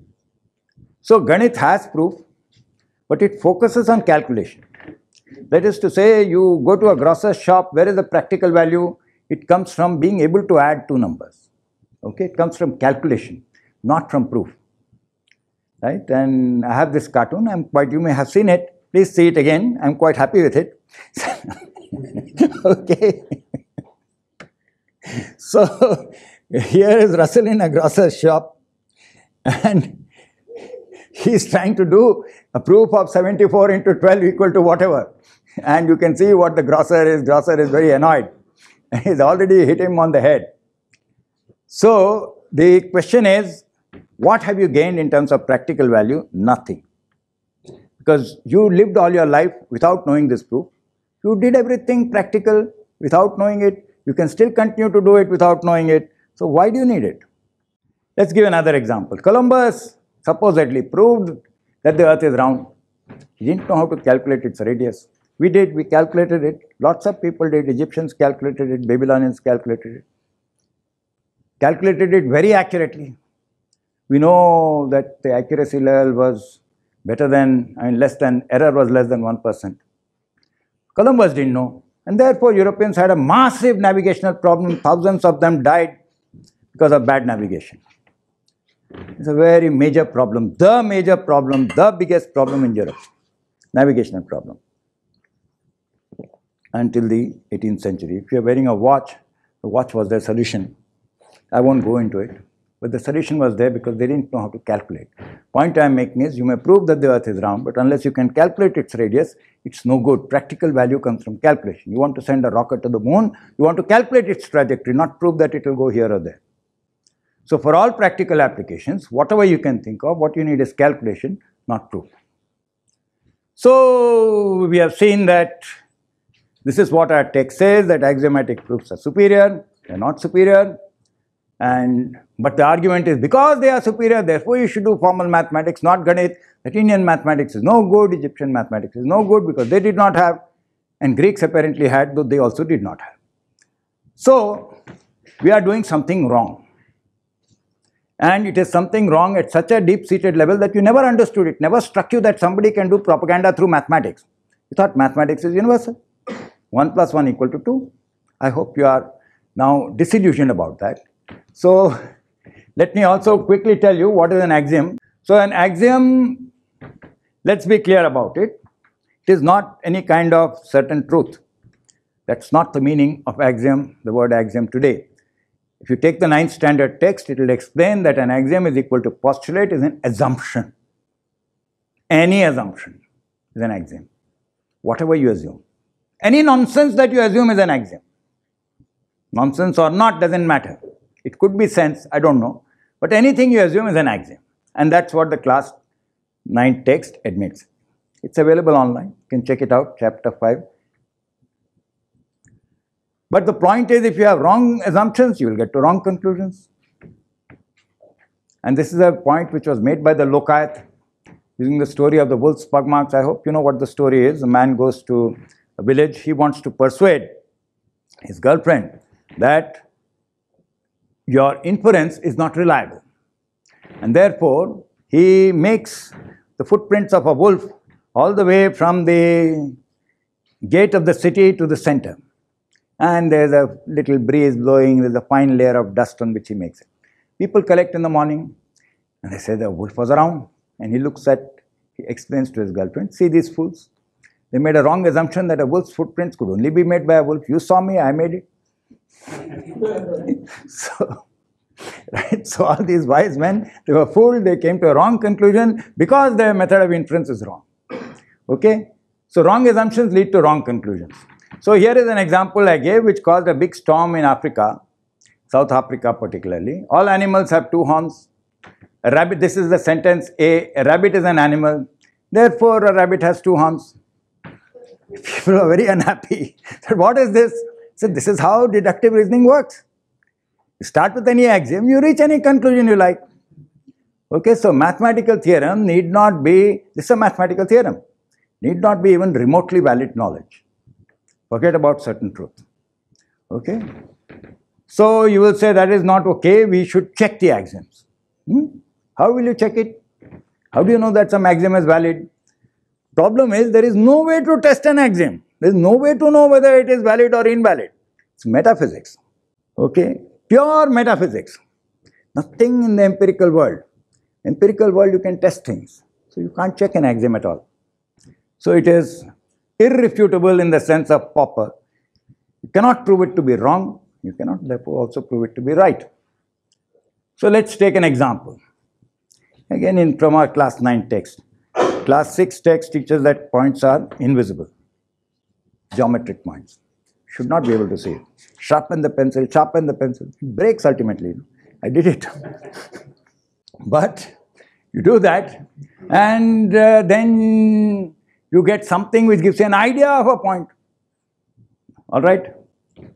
So, Ganit has proof, but it focuses on calculation. That is to say, you go to a grocer's shop, where is the practical value? It comes from being able to add two numbers. Okay, it comes from calculation, not from proof. Right? And I have this cartoon. I'm quite. You may have seen it. Please see it again. I'm quite happy with it. okay. so here is Russell in a grocer's shop, and he's trying to do a proof of 74 into 12 equal to whatever. And you can see what the grocer is. Grocer is very annoyed He's already hit him on the head. So the question is, what have you gained in terms of practical value? Nothing. Because you lived all your life without knowing this proof. You did everything practical without knowing it. You can still continue to do it without knowing it. So why do you need it? Let's give another example. Columbus supposedly proved that the earth is round. He didn't know how to calculate its radius. We did, we calculated it. Lots of people did. Egyptians calculated it, Babylonians calculated it. Calculated it very accurately. We know that the accuracy level was better than, I mean, less than, error was less than 1%. Columbus didn't know. And therefore, Europeans had a massive navigational problem. Thousands of them died because of bad navigation. It's a very major problem, the major problem, the biggest problem in Europe, navigational problem until the 18th century. If you're wearing a watch, the watch was their solution. I won't go into it, but the solution was there because they didn't know how to calculate. Point I'm making is you may prove that the earth is round, but unless you can calculate its radius, it's no good. Practical value comes from calculation. You want to send a rocket to the moon, you want to calculate its trajectory, not prove that it will go here or there. So for all practical applications, whatever you can think of, what you need is calculation, not proof. So we have seen that this is what our text says that axiomatic proofs are superior, they are not superior. And but the argument is because they are superior, therefore you should do formal mathematics, not Ganit. That Indian mathematics is no good, Egyptian mathematics is no good because they did not have, and Greeks apparently had, though they also did not have. So we are doing something wrong. And it is something wrong at such a deep-seated level that you never understood it, never struck you that somebody can do propaganda through mathematics. You thought mathematics is universal. 1 plus 1 equal to 2. I hope you are now disillusioned about that. So let me also quickly tell you what is an axiom. So an axiom, let's be clear about it. It is not any kind of certain truth. That's not the meaning of axiom, the word axiom today. If you take the ninth standard text, it will explain that an axiom is equal to postulate is an assumption. Any assumption is an axiom, whatever you assume. Any nonsense that you assume is an axiom. Nonsense or not doesn't matter. It could be sense, I don't know. But anything you assume is an axiom. And that's what the class 9 text admits. It's available online. You can check it out, chapter 5. But the point is, if you have wrong assumptions, you will get to wrong conclusions. And this is a point which was made by the Lokayat using the story of the wolf's pug marks. I hope you know what the story is. A man goes to village, he wants to persuade his girlfriend that your inference is not reliable. And therefore, he makes the footprints of a wolf all the way from the gate of the city to the center. And there's a little breeze blowing, there's a fine layer of dust on which he makes it. People collect in the morning and they say the wolf was around. And he looks at, he explains to his girlfriend, see these fools, they made a wrong assumption that a wolf's footprints could only be made by a wolf. You saw me, I made it. so, right? So all these wise men, they were fooled, they came to a wrong conclusion because their method of inference is wrong. Okay? So wrong assumptions lead to wrong conclusions. So here is an example I gave which caused a big storm in Africa, South Africa particularly. All animals have two horns. A rabbit, this is the sentence A, a rabbit is an animal, therefore a rabbit has two horns. People are very unhappy. Said, what is this? Said, this is how deductive reasoning works. You start with any axiom, you reach any conclusion you like. Okay, so mathematical theorem need not be, this is a mathematical theorem, need not be even remotely valid knowledge. Forget about certain truth. Okay. So you will say that is not okay, we should check the axioms. Hmm? How will you check it? How do you know that some axiom is valid? Problem is there is no way to test an axiom. There is no way to know whether it is valid or invalid. It's metaphysics. Okay. Pure metaphysics. Nothing in the empirical world. Empirical world you can test things. So you can't check an axiom at all. So it is irrefutable in the sense of Popper. You cannot prove it to be wrong. You cannot therefore also prove it to be right. So let's take an example. Again in from our class 9 text. Class 6 text teaches that points are invisible, geometric points. Should not be able to see it. Sharpen the pencil, sharpen the pencil. It breaks ultimately. I did it. but you do that and uh, then you get something which gives you an idea of a point. All right?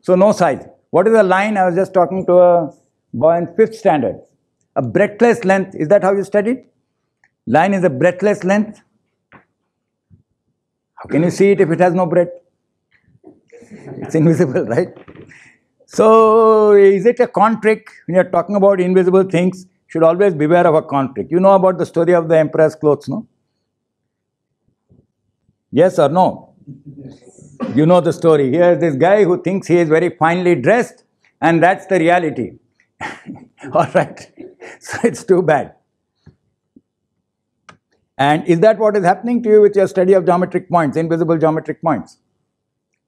So no size. What is a line? I was just talking to a boy in fifth standard. A breathless length. Is that how you studied? Line is a breathless length. How can you see it if it has no breath? It's invisible, right? So, is it a con trick? When you're talking about invisible things, should always beware of a con trick. You know about the story of the emperor's clothes, no? Yes or no? You know the story. Here's this guy who thinks he is very finely dressed, and that's the reality. All right. So, it's too bad. And is that what is happening to you with your study of geometric points, invisible geometric points?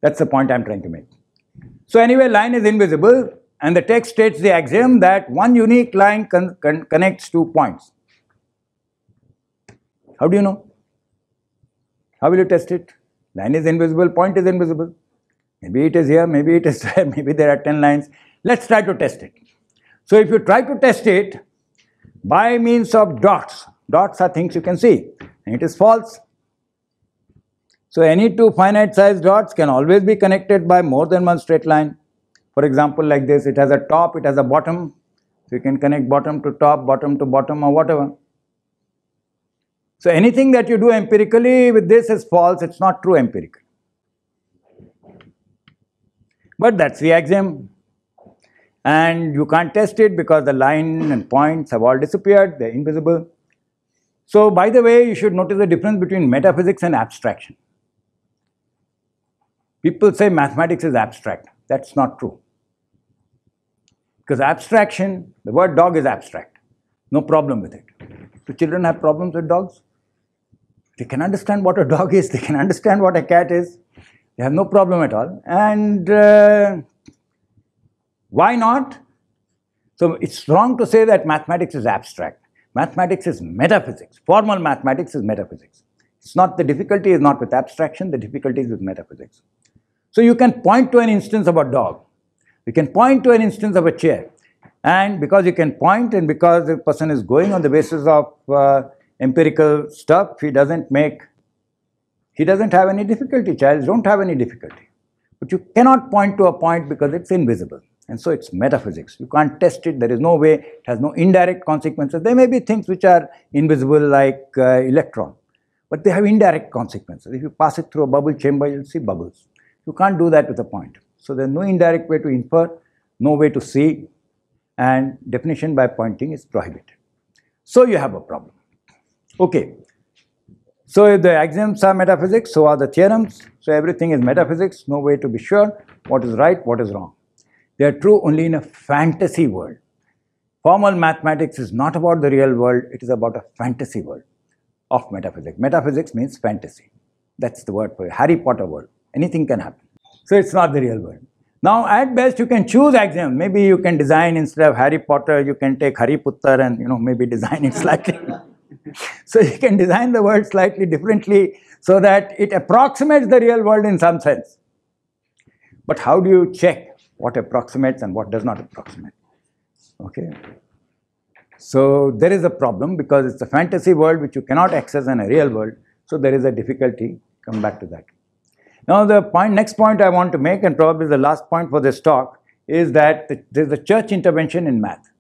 That's the point I'm trying to make. So anyway, line is invisible and the text states the axiom that one unique line con con connects two points. How do you know? How will you test it? Line is invisible, point is invisible. Maybe it is here, maybe it is there, maybe there are 10 lines. Let's try to test it. So if you try to test it by means of dots, Dots are things you can see and it is false. So any two finite size dots can always be connected by more than one straight line. For example, like this, it has a top, it has a bottom. So you can connect bottom to top, bottom to bottom or whatever. So anything that you do empirically with this is false, it's not true empirically. But that's the axiom. And you can't test it because the line and points have all disappeared, they're invisible. So by the way, you should notice the difference between metaphysics and abstraction. People say mathematics is abstract. That's not true. Because abstraction, the word dog is abstract. No problem with it. Do children have problems with dogs? They can understand what a dog is. They can understand what a cat is. They have no problem at all. And uh, why not? So it's wrong to say that mathematics is abstract. Mathematics is metaphysics. Formal mathematics is metaphysics. It's not the difficulty is not with abstraction, the difficulty is with metaphysics. So you can point to an instance of a dog. You can point to an instance of a chair. And because you can point and because the person is going on the basis of uh, empirical stuff, he doesn't make, he doesn't have any difficulty. Child don't have any difficulty. But you cannot point to a point because it's invisible. And so it's metaphysics. You can't test it. There is no way. It has no indirect consequences. There may be things which are invisible like uh, electron, but they have indirect consequences. If you pass it through a bubble chamber, you'll see bubbles. You can't do that with a point. So there's no indirect way to infer, no way to see, and definition by pointing is prohibited. So you have a problem. Okay. So if the axioms are metaphysics, so are the theorems. So everything is metaphysics, no way to be sure what is right, what is wrong. They are true only in a fantasy world. Formal mathematics is not about the real world, it is about a fantasy world of metaphysics. Metaphysics means fantasy. That's the word for it. Harry Potter world. Anything can happen. So it's not the real world. Now, at best, you can choose axiom. Maybe you can design instead of Harry Potter, you can take Harry Potter and you know maybe design it slightly. so you can design the world slightly differently so that it approximates the real world in some sense. But how do you check what approximates and what does not approximate. Okay. So there is a problem because it's a fantasy world which you cannot access in a real world. So there is a difficulty. Come back to that. Now the point, next point I want to make and probably the last point for this talk is that there is a church intervention in math.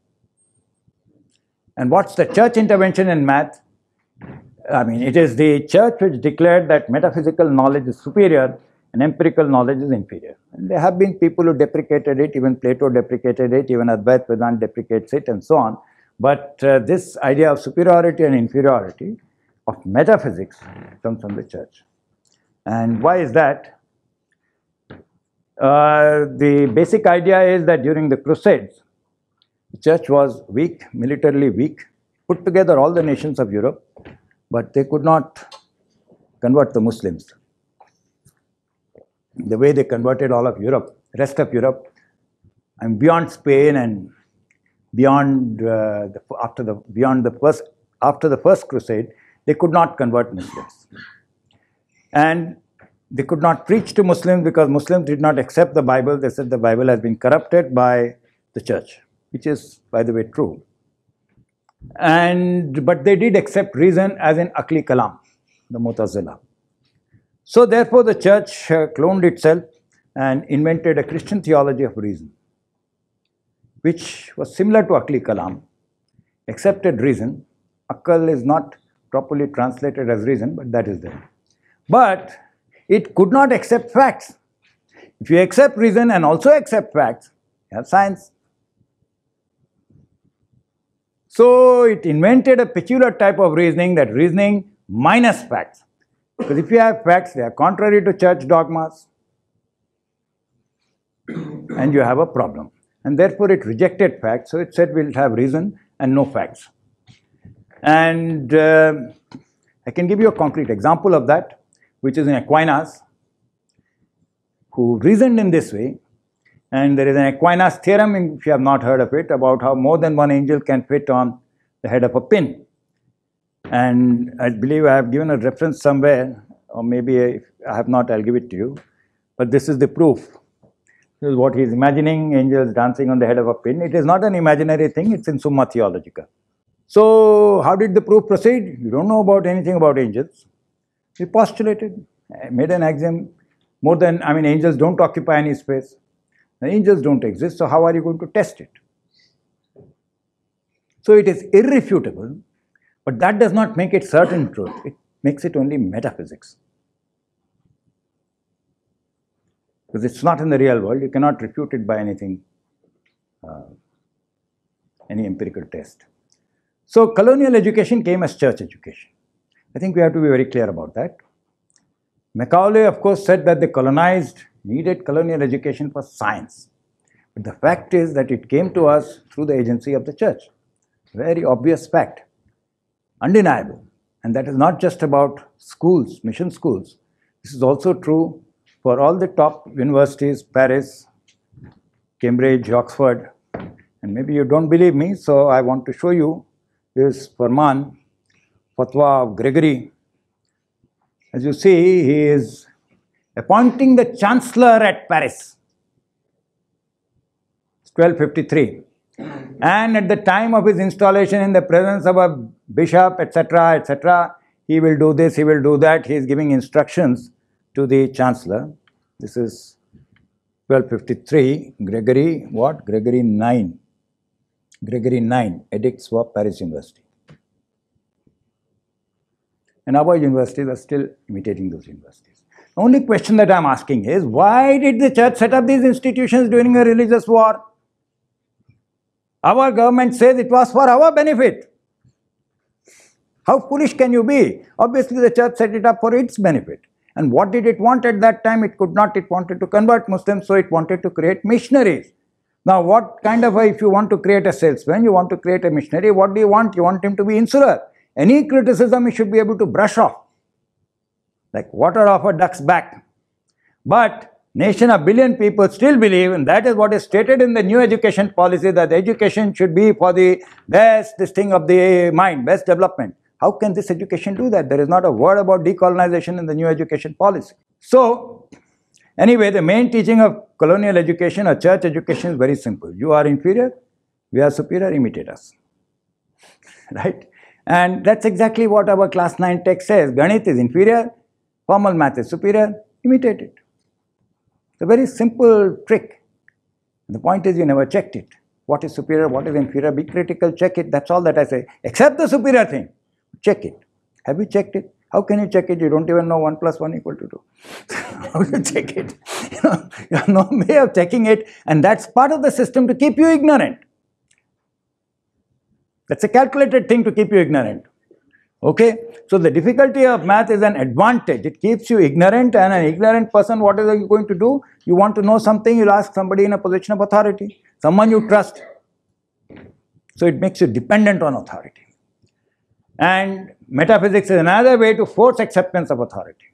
And what's the church intervention in math? I mean, it is the church which declared that metaphysical knowledge is superior and empirical knowledge is inferior. And there have been people who deprecated it, even Plato deprecated it, even Advaita Vedanta deprecates it and so on. But uh, this idea of superiority and inferiority of metaphysics comes from the church. And why is that? Uh, the basic idea is that during the Crusades, the church was weak, militarily weak, put together all the nations of Europe, but they could not convert the Muslims the way they converted all of Europe, rest of Europe, and beyond Spain and beyond uh, the, after the beyond the first after the first crusade, they could not convert Muslims, and they could not preach to Muslims because Muslims did not accept the Bible. They said the Bible has been corrupted by the church, which is, by the way, true. And but they did accept reason as in Akli Kalam, the Mutazila. So therefore, the church uh, cloned itself and invented a Christian theology of reason, which was similar to Akli Kalam, accepted reason. Akal is not properly translated as reason, but that is there. But it could not accept facts. If you accept reason and also accept facts, you have science. So it invented a peculiar type of reasoning that reasoning minus facts. Because if you have facts, they are contrary to church dogmas, and you have a problem. And therefore, it rejected facts. So it said we'll have reason and no facts. And uh, I can give you a concrete example of that, which is in Aquinas, who reasoned in this way. And there is an Aquinas theorem, if you have not heard of it, about how more than one angel can fit on the head of a pin. And I believe I have given a reference somewhere, or maybe I, I have not, I'll give it to you. But this is the proof. This is what he is imagining, angels dancing on the head of a pin. It is not an imaginary thing, it's in Summa Theologica. So, how did the proof proceed? You don't know about anything about angels. He postulated, made an axiom, more than, I mean, angels don't occupy any space. The angels don't exist, so how are you going to test it? So, it is irrefutable but that does not make it certain truth, it makes it only metaphysics. Because it's not in the real world, you cannot refute it by anything, uh, any empirical test. So colonial education came as church education. I think we have to be very clear about that. Macaulay, of course, said that the colonized needed colonial education for science. But the fact is that it came to us through the agency of the church. Very obvious fact undeniable. And that is not just about schools, mission schools. This is also true for all the top universities, Paris, Cambridge, Oxford. And maybe you don't believe me, so I want to show you this Farman, Fatwa of Gregory. As you see, he is appointing the chancellor at Paris. It's 1253. And at the time of his installation, in the presence of a bishop, etc., etc. He will do this, he will do that. He is giving instructions to the chancellor. This is 1253, Gregory, what? Gregory 9. Gregory 9, edicts for Paris University. And our universities are still imitating those universities. The only question that I am asking is why did the church set up these institutions during a religious war? Our government says it was for our benefit. How foolish can you be? Obviously, the church set it up for its benefit. And what did it want at that time? It could not. It wanted to convert Muslims, so it wanted to create missionaries. Now, what kind of a, if you want to create a salesman, you want to create a missionary, what do you want? You want him to be insular. Any criticism he should be able to brush off, like water off a duck's back. But nation of billion people still believe, and that is what is stated in the new education policy, that education should be for the best this thing of the mind, best development. How can this education do that? There is not a word about decolonization in the new education policy. So, anyway, the main teaching of colonial education or church education is very simple. You are inferior, we are superior, imitate us. right? And that's exactly what our class 9 text says. Ganit is inferior, formal math is superior, imitate it. It's a very simple trick. The point is you never checked it. What is superior, what is inferior, be critical, check it. That's all that I say. Accept the superior thing. Check it. Have you checked it? How can you check it? You don't even know 1 plus 1 equal to 2. How do you check it? You, know, you have no way of checking it and that's part of the system to keep you ignorant. That's a calculated thing to keep you ignorant. Okay? So the difficulty of math is an advantage. It keeps you ignorant and an ignorant person, what are you going to do? You want to know something, you'll ask somebody in a position of authority, someone you trust. So it makes you dependent on authority. And metaphysics is another way to force acceptance of authority.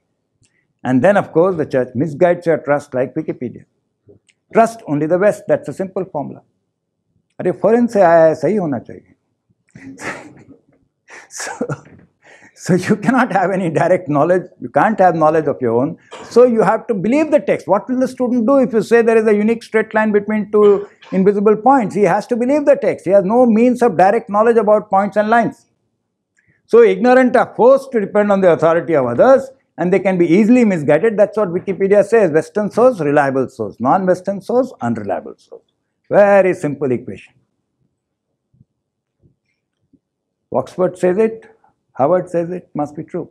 And then, of course, the church misguides your trust like Wikipedia. Trust only the West. That's a simple formula. अरे foreign से आया है सही so, so you cannot have any direct knowledge. You can't have knowledge of your own. So you have to believe the text. What will the student do if you say there is a unique straight line between two invisible points? He has to believe the text. He has no means of direct knowledge about points and lines. So ignorant are forced to depend on the authority of others and they can be easily misguided. That's what Wikipedia says. Western source, reliable source. Non-Western source, unreliable source. Very simple equation. Oxford says it, Howard says it, must be true.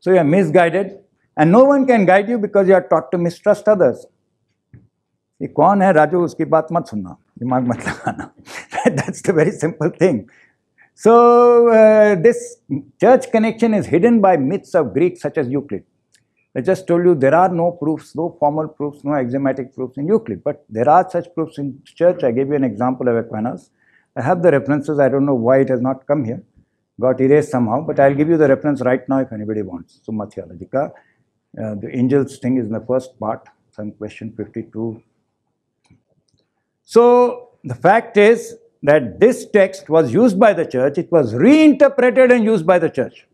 So you are misguided and no one can guide you because you are taught to mistrust others. That's the very simple thing. So uh, this church connection is hidden by myths of Greek such as Euclid. I just told you there are no proofs, no formal proofs, no axiomatic proofs in Euclid, but there are such proofs in church. I gave you an example of Aquinas. I have the references. I don't know why it has not come here. Got erased somehow, but I'll give you the reference right now if anybody wants. Summa Theologica. Uh, the angels thing is in the first part, some question 52. So the fact is, that this text was used by the church, it was reinterpreted and used by the church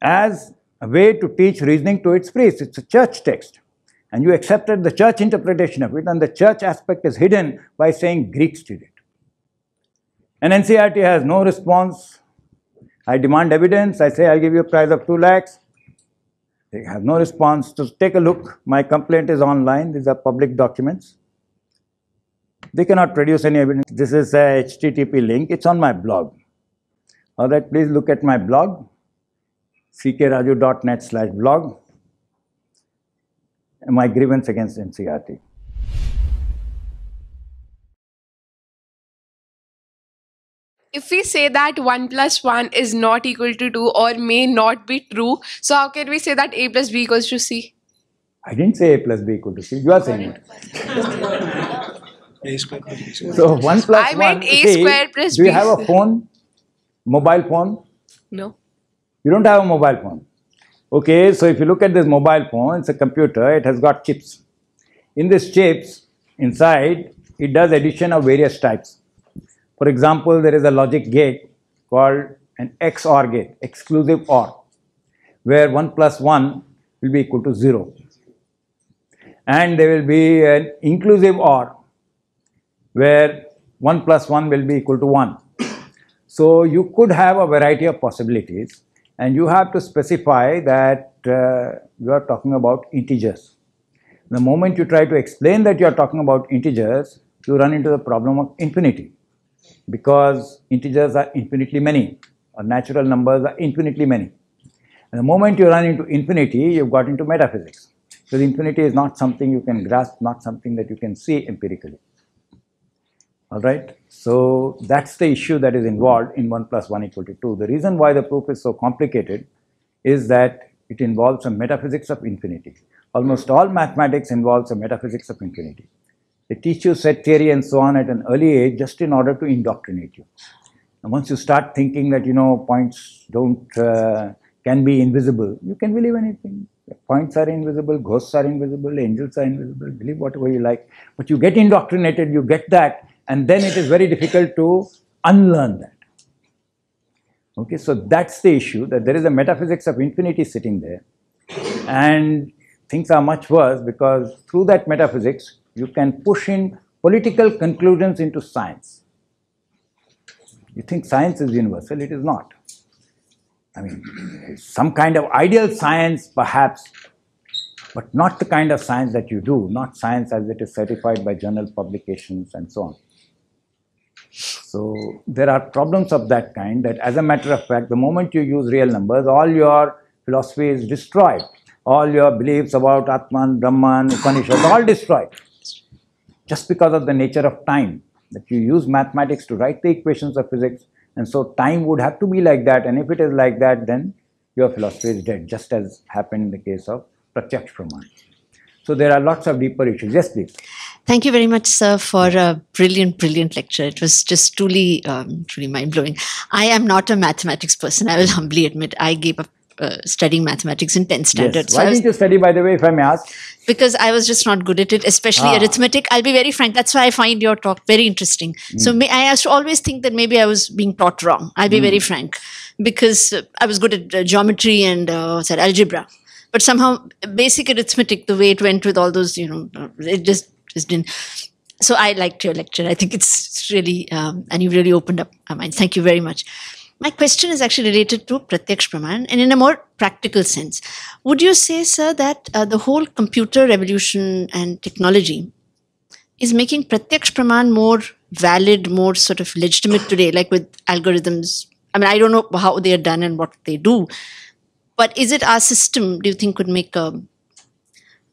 as a way to teach reasoning to its priests. It's a church text. And you accepted the church interpretation of it, and the church aspect is hidden by saying Greeks did it. And NCRT has no response. I demand evidence. I say, I'll give you a prize of 2 lakhs. They have no response. Just take a look. My complaint is online. These are public documents. They cannot produce any evidence. This is a HTTP link. It's on my blog. All right, please look at my blog, ckraju.net slash blog, my grievance against NCRT. if we say that 1 plus 1 is not equal to 2 or may not be true, so how can we say that a plus b equals to c? I didn't say a plus b equal to c. You are saying it. A square So 1 plus I 1. meant A see, square plus do you have a phone? Mobile phone? No. You don't have a mobile phone. Okay, so if you look at this mobile phone, it's a computer, it has got chips. In these chips, inside, it does addition of various types. For example, there is a logic gate called an XOR gate, exclusive OR, where 1 plus 1 will be equal to 0. And there will be an inclusive OR, where 1 plus 1 will be equal to 1. So you could have a variety of possibilities and you have to specify that uh, you are talking about integers. The moment you try to explain that you are talking about integers, you run into the problem of infinity because integers are infinitely many or natural numbers are infinitely many. And the moment you run into infinity, you've got into metaphysics. Because infinity is not something you can grasp, not something that you can see empirically. All right. So that's the issue that is involved in 1 plus 1 equal to 2. The reason why the proof is so complicated is that it involves a metaphysics of infinity. Almost all mathematics involves a metaphysics of infinity. They teach you set theory and so on at an early age just in order to indoctrinate you. And once you start thinking that, you know, points don't, uh, can be invisible, you can believe anything. Points are invisible, ghosts are invisible, angels are invisible, believe whatever you like. But you get indoctrinated, you get that, and then it is very difficult to unlearn that. Okay, so that's the issue that there is a metaphysics of infinity sitting there, and things are much worse because through that metaphysics you can push in political conclusions into science. You think science is universal, it is not. I mean, some kind of ideal science perhaps, but not the kind of science that you do, not science as it is certified by journal publications and so on. So there are problems of that kind that as a matter of fact, the moment you use real numbers, all your philosophy is destroyed. All your beliefs about Atman, Brahman, Upanishad, all destroyed. Just because of the nature of time, that you use mathematics to write the equations of physics, and so time would have to be like that, and if it is like that, then your philosophy is dead, just as happened in the case of Pratyaksh Praman. So there are lots of deeper issues. Yes, please. Thank you very much, sir, for a brilliant, brilliant lecture. It was just truly, um, truly mind blowing. I am not a mathematics person. I will humbly admit I gave up uh, studying mathematics in 10th standard. Yes. Why so didn't you study, by the way, if I may ask? Because I was just not good at it, especially ah. arithmetic. I'll be very frank. That's why I find your talk very interesting. Mm. So may, I used to always think that maybe I was being taught wrong. I'll be mm. very frank because uh, I was good at uh, geometry and uh, sorry, algebra. But somehow, basic arithmetic, the way it went with all those, you know, it just has been so I liked your lecture. I think it's really, um, and you really opened up my mind. Thank you very much. My question is actually related to Pratyaksha Praman and in a more practical sense. Would you say, sir, that uh, the whole computer revolution and technology is making Pratyaksha Praman more valid, more sort of legitimate today, like with algorithms? I mean, I don't know how they are done and what they do, but is it our system, do you think, could make a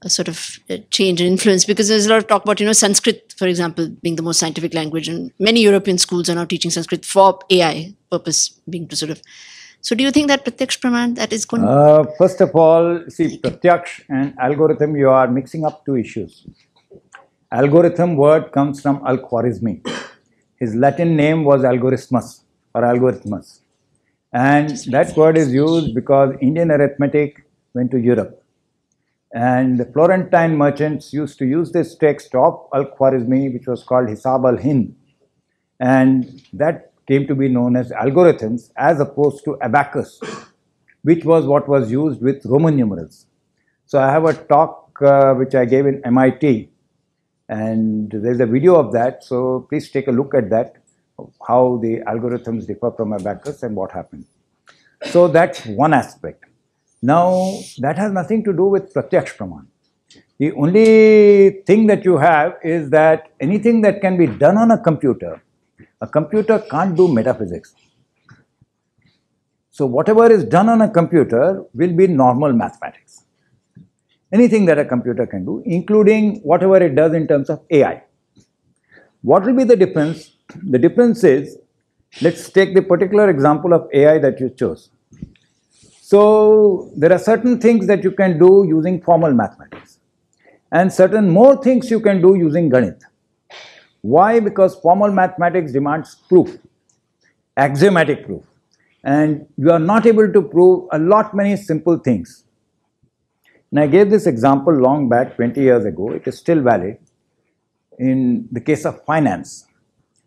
a sort of a uh, change and influence because there's a lot of talk about you know sanskrit for example being the most scientific language and many european schools are now teaching sanskrit for ai purpose being to sort of so do you think that pratyaksh praman that is going uh, first of all see pratyaksh and algorithm you are mixing up two issues algorithm word comes from al-khwarizmi his latin name was algorithmus or algorithmus and that word is used because indian arithmetic went to europe and Florentine merchants used to use this text of Al-Khwarizmi, which was called Hisab al-Hind. And that came to be known as algorithms as opposed to abacus, which was what was used with Roman numerals. So I have a talk uh, which I gave in MIT and there's a video of that. So please take a look at that, how the algorithms differ from abacus and what happened. So that's one aspect. Now, that has nothing to do with Pratyaksha Praman. The only thing that you have is that anything that can be done on a computer, a computer can't do metaphysics. So, whatever is done on a computer will be normal mathematics. Anything that a computer can do, including whatever it does in terms of AI. What will be the difference? The difference is, let's take the particular example of AI that you chose. So there are certain things that you can do using formal mathematics and certain more things you can do using Ganit. Why? Because formal mathematics demands proof, axiomatic proof and you are not able to prove a lot many simple things. Now I gave this example long back 20 years ago, it is still valid in the case of finance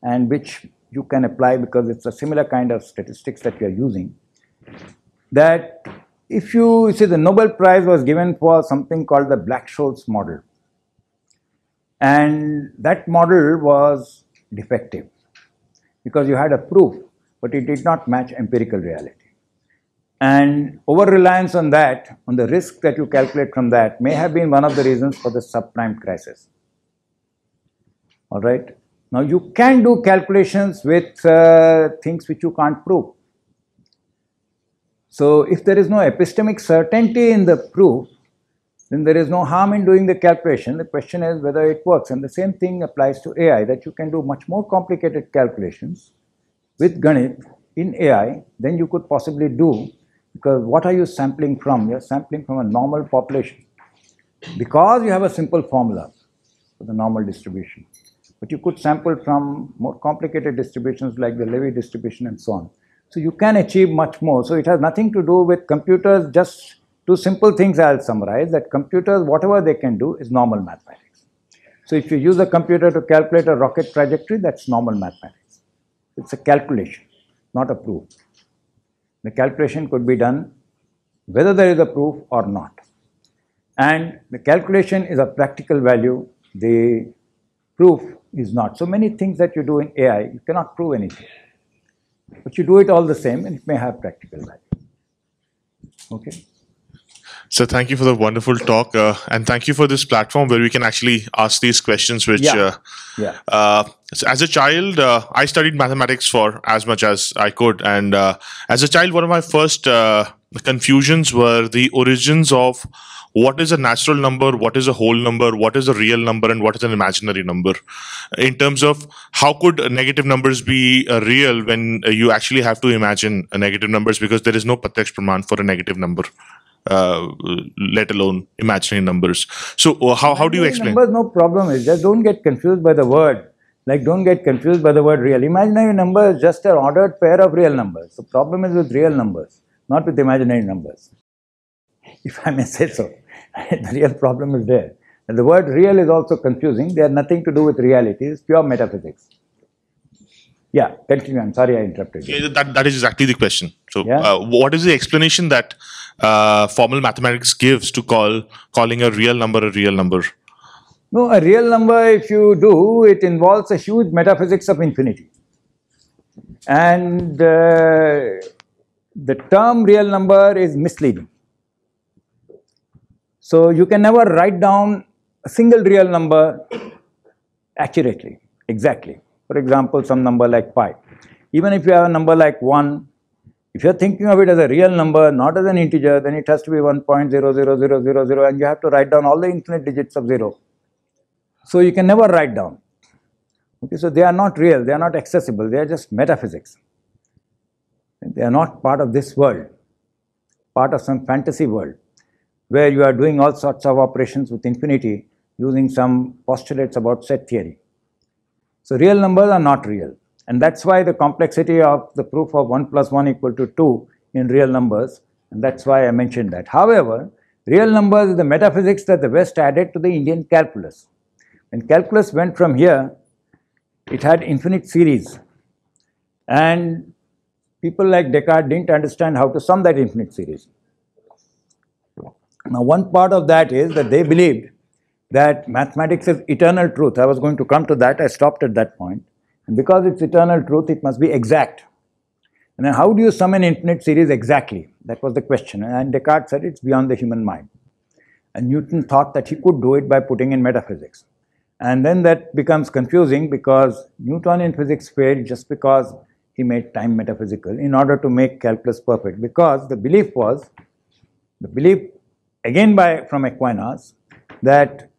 and which you can apply because it's a similar kind of statistics that we are using that if you, see the Nobel Prize was given for something called the Black-Scholes model and that model was defective because you had a proof but it did not match empirical reality and over reliance on that on the risk that you calculate from that may have been one of the reasons for the subprime crisis all right now you can do calculations with uh, things which you can't prove so, if there is no epistemic certainty in the proof, then there is no harm in doing the calculation. The question is whether it works and the same thing applies to AI that you can do much more complicated calculations with Ganit in AI than you could possibly do because what are you sampling from? You are sampling from a normal population because you have a simple formula for the normal distribution. But you could sample from more complicated distributions like the Levy distribution and so on. So you can achieve much more. So it has nothing to do with computers, just two simple things I'll summarize that computers, whatever they can do is normal mathematics. So if you use a computer to calculate a rocket trajectory, that's normal mathematics. It's a calculation, not a proof. The calculation could be done whether there is a proof or not. And the calculation is a practical value, the proof is not. So many things that you do in AI, you cannot prove anything. But you do it all the same and it may have practical value. Okay. So thank you for the wonderful talk, uh, and thank you for this platform where we can actually ask these questions. Which, yeah. Uh, yeah. Uh, as a child, uh, I studied mathematics for as much as I could, and uh, as a child, one of my first uh, confusions were the origins of what is a natural number, what is a whole number, what is a real number, and what is an imaginary number. In terms of how could negative numbers be uh, real when uh, you actually have to imagine uh, negative numbers because there is no Pateksh Praman for a negative number. Uh, let alone imaginary numbers. So uh, how, how do you explain? Numbers, no problem. Is just don't get confused by the word. Like don't get confused by the word real. Imaginary number is just an ordered pair of real numbers. The problem is with real numbers, not with imaginary numbers. If I may say so. the real problem is there. And the word real is also confusing. They have nothing to do with reality. It's pure metaphysics. Yeah, continue. I'm sorry I interrupted you. Yeah, that, that is exactly the question. So, yeah? uh, what is the explanation that uh, formal mathematics gives to call calling a real number a real number? No, a real number, if you do, it involves a huge metaphysics of infinity. And uh, the term real number is misleading so you can never write down a single real number accurately, exactly. For example, some number like pi. Even if you have a number like 1, if you are thinking of it as a real number, not as an integer, then it has to be 1.00000 and you have to write down all the infinite digits of 0. So you can never write down. Okay, so they are not real, they are not accessible, they are just metaphysics. They are not part of this world, part of some fantasy world where you are doing all sorts of operations with infinity using some postulates about set theory. So real numbers are not real and that's why the complexity of the proof of 1 plus 1 equal to 2 in real numbers and that's why I mentioned that. However, real numbers is the metaphysics that the West added to the Indian calculus. When calculus went from here, it had infinite series and people like Descartes didn't understand how to sum that infinite series. Now, one part of that is that they believed that mathematics is eternal truth. I was going to come to that, I stopped at that point. And because it's eternal truth, it must be exact. And how do you sum an infinite series exactly? That was the question. And Descartes said it's beyond the human mind. And Newton thought that he could do it by putting in metaphysics. And then that becomes confusing because Newtonian physics failed just because he made time metaphysical in order to make calculus perfect. Because the belief was, the belief again by from Aquinas that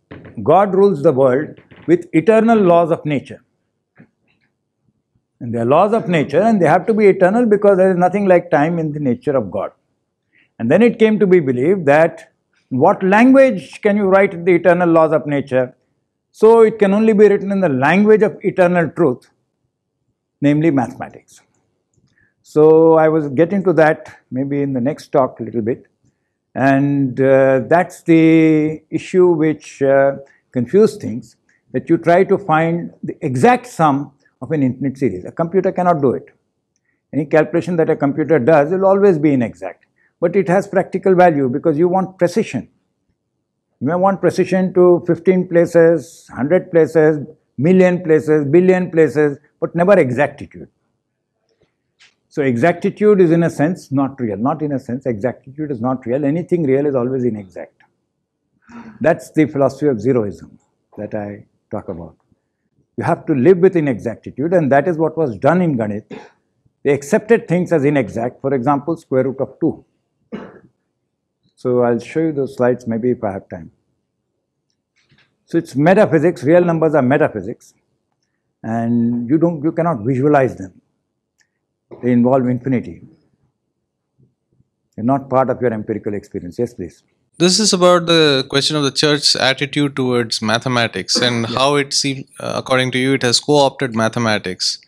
God rules the world with eternal laws of nature. And they are laws of nature and they have to be eternal because there is nothing like time in the nature of God. And then it came to be believed that what language can you write the eternal laws of nature? So it can only be written in the language of eternal truth, namely mathematics. So I was getting to that maybe in the next talk a little bit. And uh, that's the issue which uh, confused things, that you try to find the exact sum of an infinite series. A computer cannot do it. Any calculation that a computer does will always be inexact, but it has practical value because you want precision. You may want precision to 15 places, 100 places, million places, billion places, but never exactitude. So exactitude is in a sense not real, not in a sense, exactitude is not real. Anything real is always inexact. That's the philosophy of zeroism that I talk about. You have to live with inexactitude and that is what was done in Ganit. They accepted things as inexact, for example, square root of 2. So I'll show you those slides maybe if I have time. So it's metaphysics, real numbers are metaphysics and you don't, you cannot visualize them they involve infinity. They're not part of your empirical experience. Yes, please. This is about the question of the church's attitude towards mathematics and yeah. how it seems, uh, according to you, it has co opted mathematics.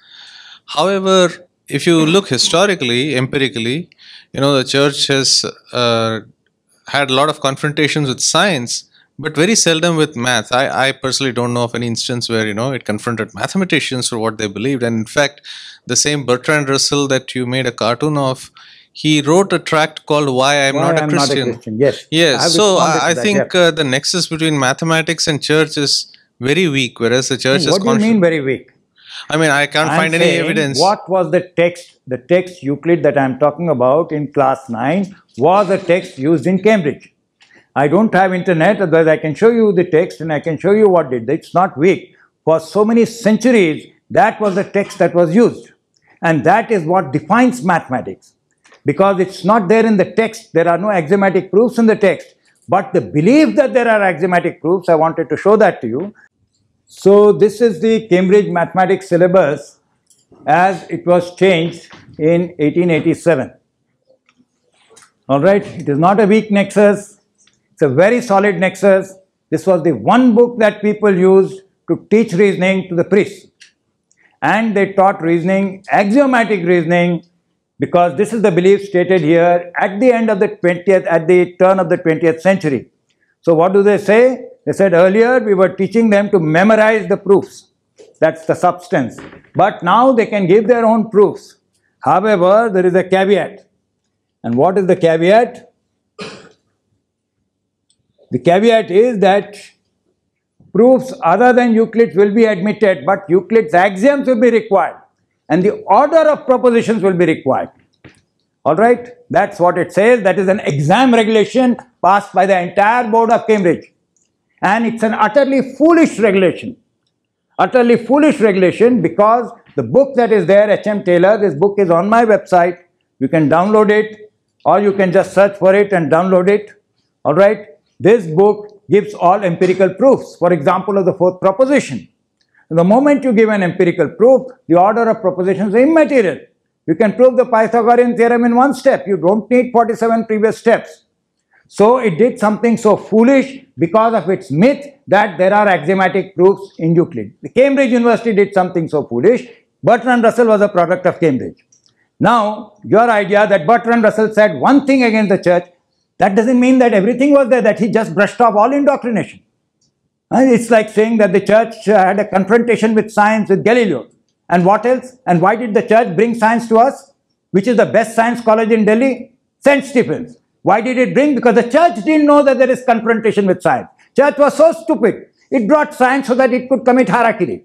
However, if you look historically, empirically, you know, the church has uh, had a lot of confrontations with science but very seldom with math. I, I personally don't know of any instance where you know it confronted mathematicians for what they believed. And in fact, the same Bertrand Russell that you made a cartoon of, he wrote a tract called "Why I'm, Why not, I'm not, a Christian." Yes. Yes. so I, I that, think yeah. uh, the nexus between mathematics and church is very weak, whereas the church what hmm, is. What do you mean very weak? I mean, I can't I'm find any evidence. What was the text? The text Euclid that I'm talking about in class nine was a text used in Cambridge. I don't have internet, otherwise I can show you the text and I can show you what did. It's not weak. For so many centuries, that was the text that was used. And that is what defines mathematics. Because it's not there in the text, there are no axiomatic proofs in the text. But the belief that there are axiomatic proofs, I wanted to show that to you. So this is the Cambridge mathematics syllabus as it was changed in 1887. All right, it is not a weak nexus it's a very solid nexus. This was the one book that people used to teach reasoning to the priests. And they taught reasoning, axiomatic reasoning, because this is the belief stated here at the end of the 20th, at the turn of the 20th century. So what do they say? They said earlier we were teaching them to memorize the proofs. That's the substance. But now they can give their own proofs. However, there is a caveat. And what is the caveat? The caveat is that proofs other than Euclid will be admitted, but Euclid's axioms will be required and the order of propositions will be required. All right, that's what it says. That is an exam regulation passed by the entire board of Cambridge. And it's an utterly foolish regulation. Utterly foolish regulation because the book that is there, H.M. Taylor, this book is on my website. You can download it or you can just search for it and download it. All right, this book gives all empirical proofs, for example, of the fourth proposition. The moment you give an empirical proof, the order of propositions is immaterial. You can prove the Pythagorean theorem in one step. You don't need 47 previous steps. So it did something so foolish because of its myth that there are axiomatic proofs in Euclid. The Cambridge University did something so foolish. Bertrand Russell was a product of Cambridge. Now, your idea that Bertrand Russell said one thing against the church that doesn't mean that everything was there, that he just brushed off all indoctrination. It's like saying that the church uh, had a confrontation with science with Galileo. And what else? And why did the church bring science to us? Which is the best science college in Delhi? St. Stephen's. Why did it bring? Because the church didn't know that there is confrontation with science. Church was so stupid. It brought science so that it could commit harakiri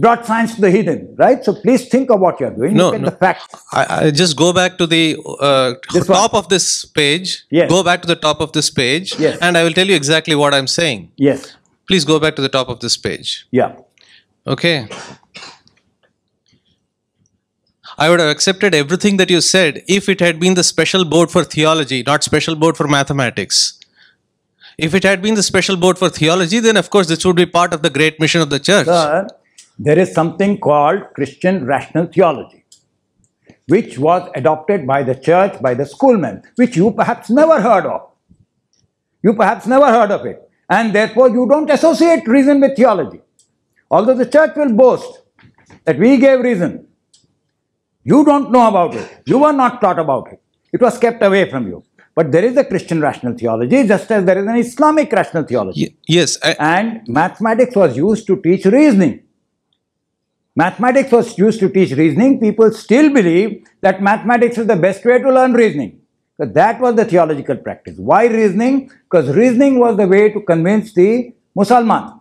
brought science to the heathen, right? So please think of what you are doing. No, Look at no. the facts. I, I just go back to the uh, top one. of this page. Yes. Go back to the top of this page. Yes. And I will tell you exactly what I'm saying. Yes. Please go back to the top of this page. Yeah. Okay. I would have accepted everything that you said if it had been the special board for theology, not special board for mathematics. If it had been the special board for theology, then of course this would be part of the great mission of the church. Sir, there is something called Christian rational theology, which was adopted by the church, by the schoolmen, which you perhaps never heard of. You perhaps never heard of it. And therefore, you don't associate reason with theology. Although the church will boast that we gave reason, you don't know about it. You were not taught about it. It was kept away from you. But there is a Christian rational theology, just as there is an Islamic rational theology. Yes. I... and mathematics was used to teach reasoning. Mathematics was used to teach reasoning. People still believe that mathematics is the best way to learn reasoning. So that was the theological practice. Why reasoning? Because reasoning was the way to convince the Musalman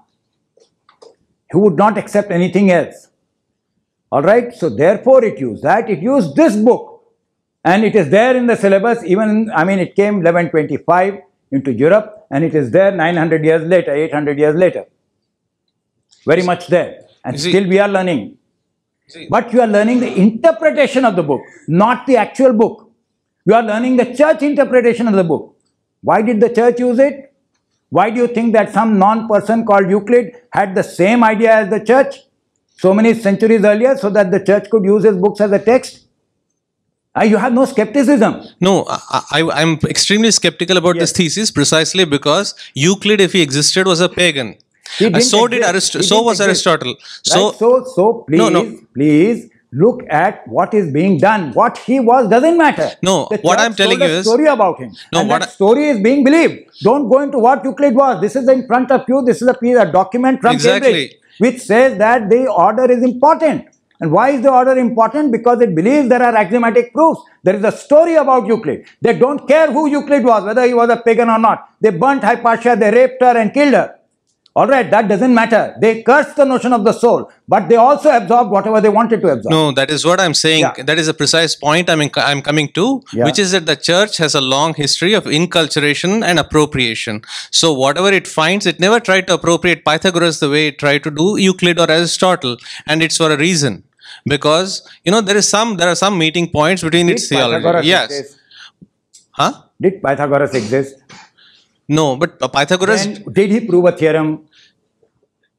who would not accept anything else. Alright, so therefore it used that. It used this book and it is there in the syllabus even, I mean it came 1125 into Europe and it is there 900 years later, 800 years later. Very much there. And see, still we are learning. See, but you are learning the interpretation of the book, not the actual book. You are learning the church interpretation of the book. Why did the church use it? Why do you think that some non-person called Euclid had the same idea as the church so many centuries earlier so that the church could use his books as a text? Uh, you have no skepticism. No, I, am extremely skeptical about yes. this thesis precisely because Euclid, if he existed, was a pagan so did Aristotle. So was Aristotle. So, right? so, so please, no, no. please look at what is being done. What he was doesn't matter. No, the what I'm telling you is story about him. No, and what that I... story is being believed. Don't go into what Euclid was. This is in front of you. This is a piece, a document from exactly. Cambridge, which says that the order is important. And why is the order important? Because it believes there are axiomatic proofs. There is a story about Euclid. They don't care who Euclid was, whether he was a pagan or not. They burnt Hypatia, they raped her and killed her. All right, that doesn't matter. They cursed the notion of the soul, but they also absorbed whatever they wanted to absorb. No, that is what I'm saying. Yeah. That is a precise point I'm, in, I'm coming to, yeah. which is that the church has a long history of inculturation and appropriation. So, whatever it finds, it never tried to appropriate Pythagoras the way it tried to do Euclid or Aristotle, and it's for a reason. Because, you know, there is some there are some meeting points between Did its theology. yes. Huh? Did Pythagoras exist? No, but Pythagoras. Then did he prove a theorem?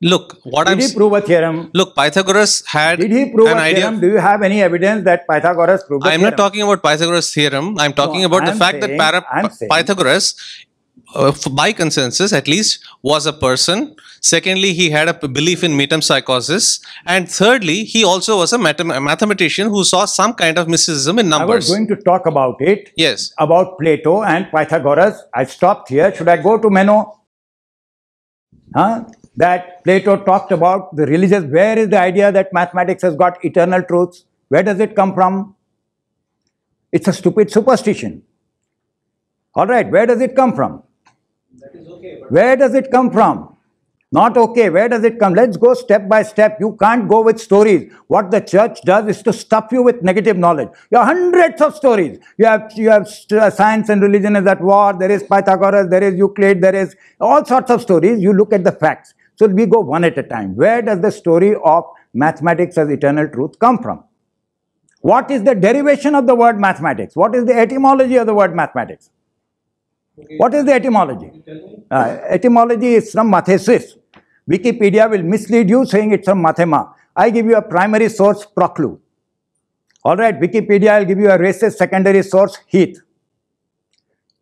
Look, what did I'm. Did he prove a theorem? Look, Pythagoras had. Did he prove an a theorem? Idea? Do you have any evidence that Pythagoras proved? I'm not talking about Pythagoras' theorem. I'm talking no, about I'm the fact saying, that para, Pythagoras uh, by consensus at least was a person secondly he had a belief in metempsychosis and thirdly he also was a, a mathematician who saw some kind of mysticism in numbers i was going to talk about it yes about plato and pythagoras i stopped here should i go to meno huh that plato talked about the religious where is the idea that mathematics has got eternal truths where does it come from it's a stupid superstition all right where does it come from where does it come from? Not okay. Where does it come? Let's go step by step. You can't go with stories. What the church does is to stuff you with negative knowledge. You have hundreds of stories. You have, you have uh, science and religion is at war. There is Pythagoras. There is Euclid. There is all sorts of stories. You look at the facts. So we go one at a time. Where does the story of mathematics as eternal truth come from? What is the derivation of the word mathematics? What is the etymology of the word mathematics? What is the etymology? Uh, etymology is from mathesis. Wikipedia will mislead you saying it's from mathema. I give you a primary source, Proclu. All right, Wikipedia, I'll give you a racist secondary source, Heath.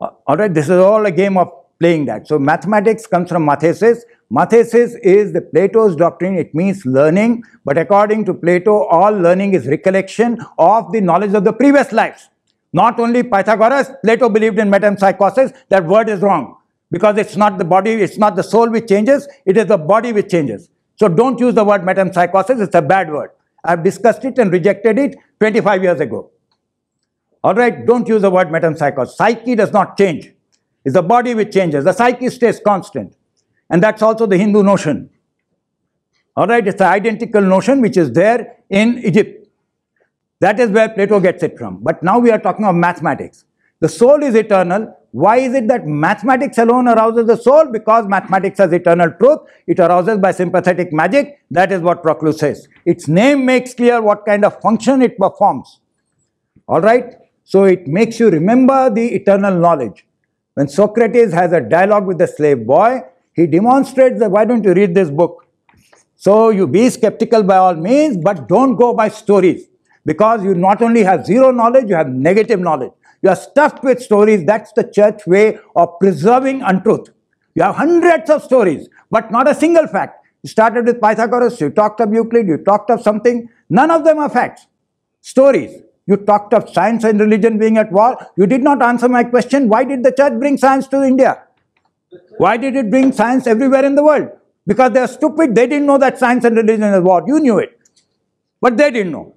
Uh, all right, this is all a game of playing that. So mathematics comes from mathesis. Mathesis is the Plato's doctrine. It means learning. But according to Plato, all learning is recollection of the knowledge of the previous lives. Not only Pythagoras, Plato believed in metempsychosis. That word is wrong because it's not the body, it's not the soul which changes, it is the body which changes. So don't use the word metempsychosis, it's a bad word. I've discussed it and rejected it 25 years ago. All right, don't use the word metempsychosis. Psyche does not change. It's the body which changes. The psyche stays constant. And that's also the Hindu notion. All right, it's the identical notion which is there in Egypt. That is where Plato gets it from. But now we are talking of mathematics. The soul is eternal. Why is it that mathematics alone arouses the soul? Because mathematics has eternal truth. It arouses by sympathetic magic. That is what Proclus says. Its name makes clear what kind of function it performs. All right? So it makes you remember the eternal knowledge. When Socrates has a dialogue with the slave boy, he demonstrates that why don't you read this book? So you be skeptical by all means, but don't go by stories. Because you not only have zero knowledge, you have negative knowledge. You are stuffed with stories. That's the church way of preserving untruth. You have hundreds of stories, but not a single fact. You started with Pythagoras, you talked of Euclid, you talked of something. None of them are facts. Stories. You talked of science and religion being at war. You did not answer my question. Why did the church bring science to India? Why did it bring science everywhere in the world? Because they are stupid. They didn't know that science and religion is war. You knew it. But they didn't know.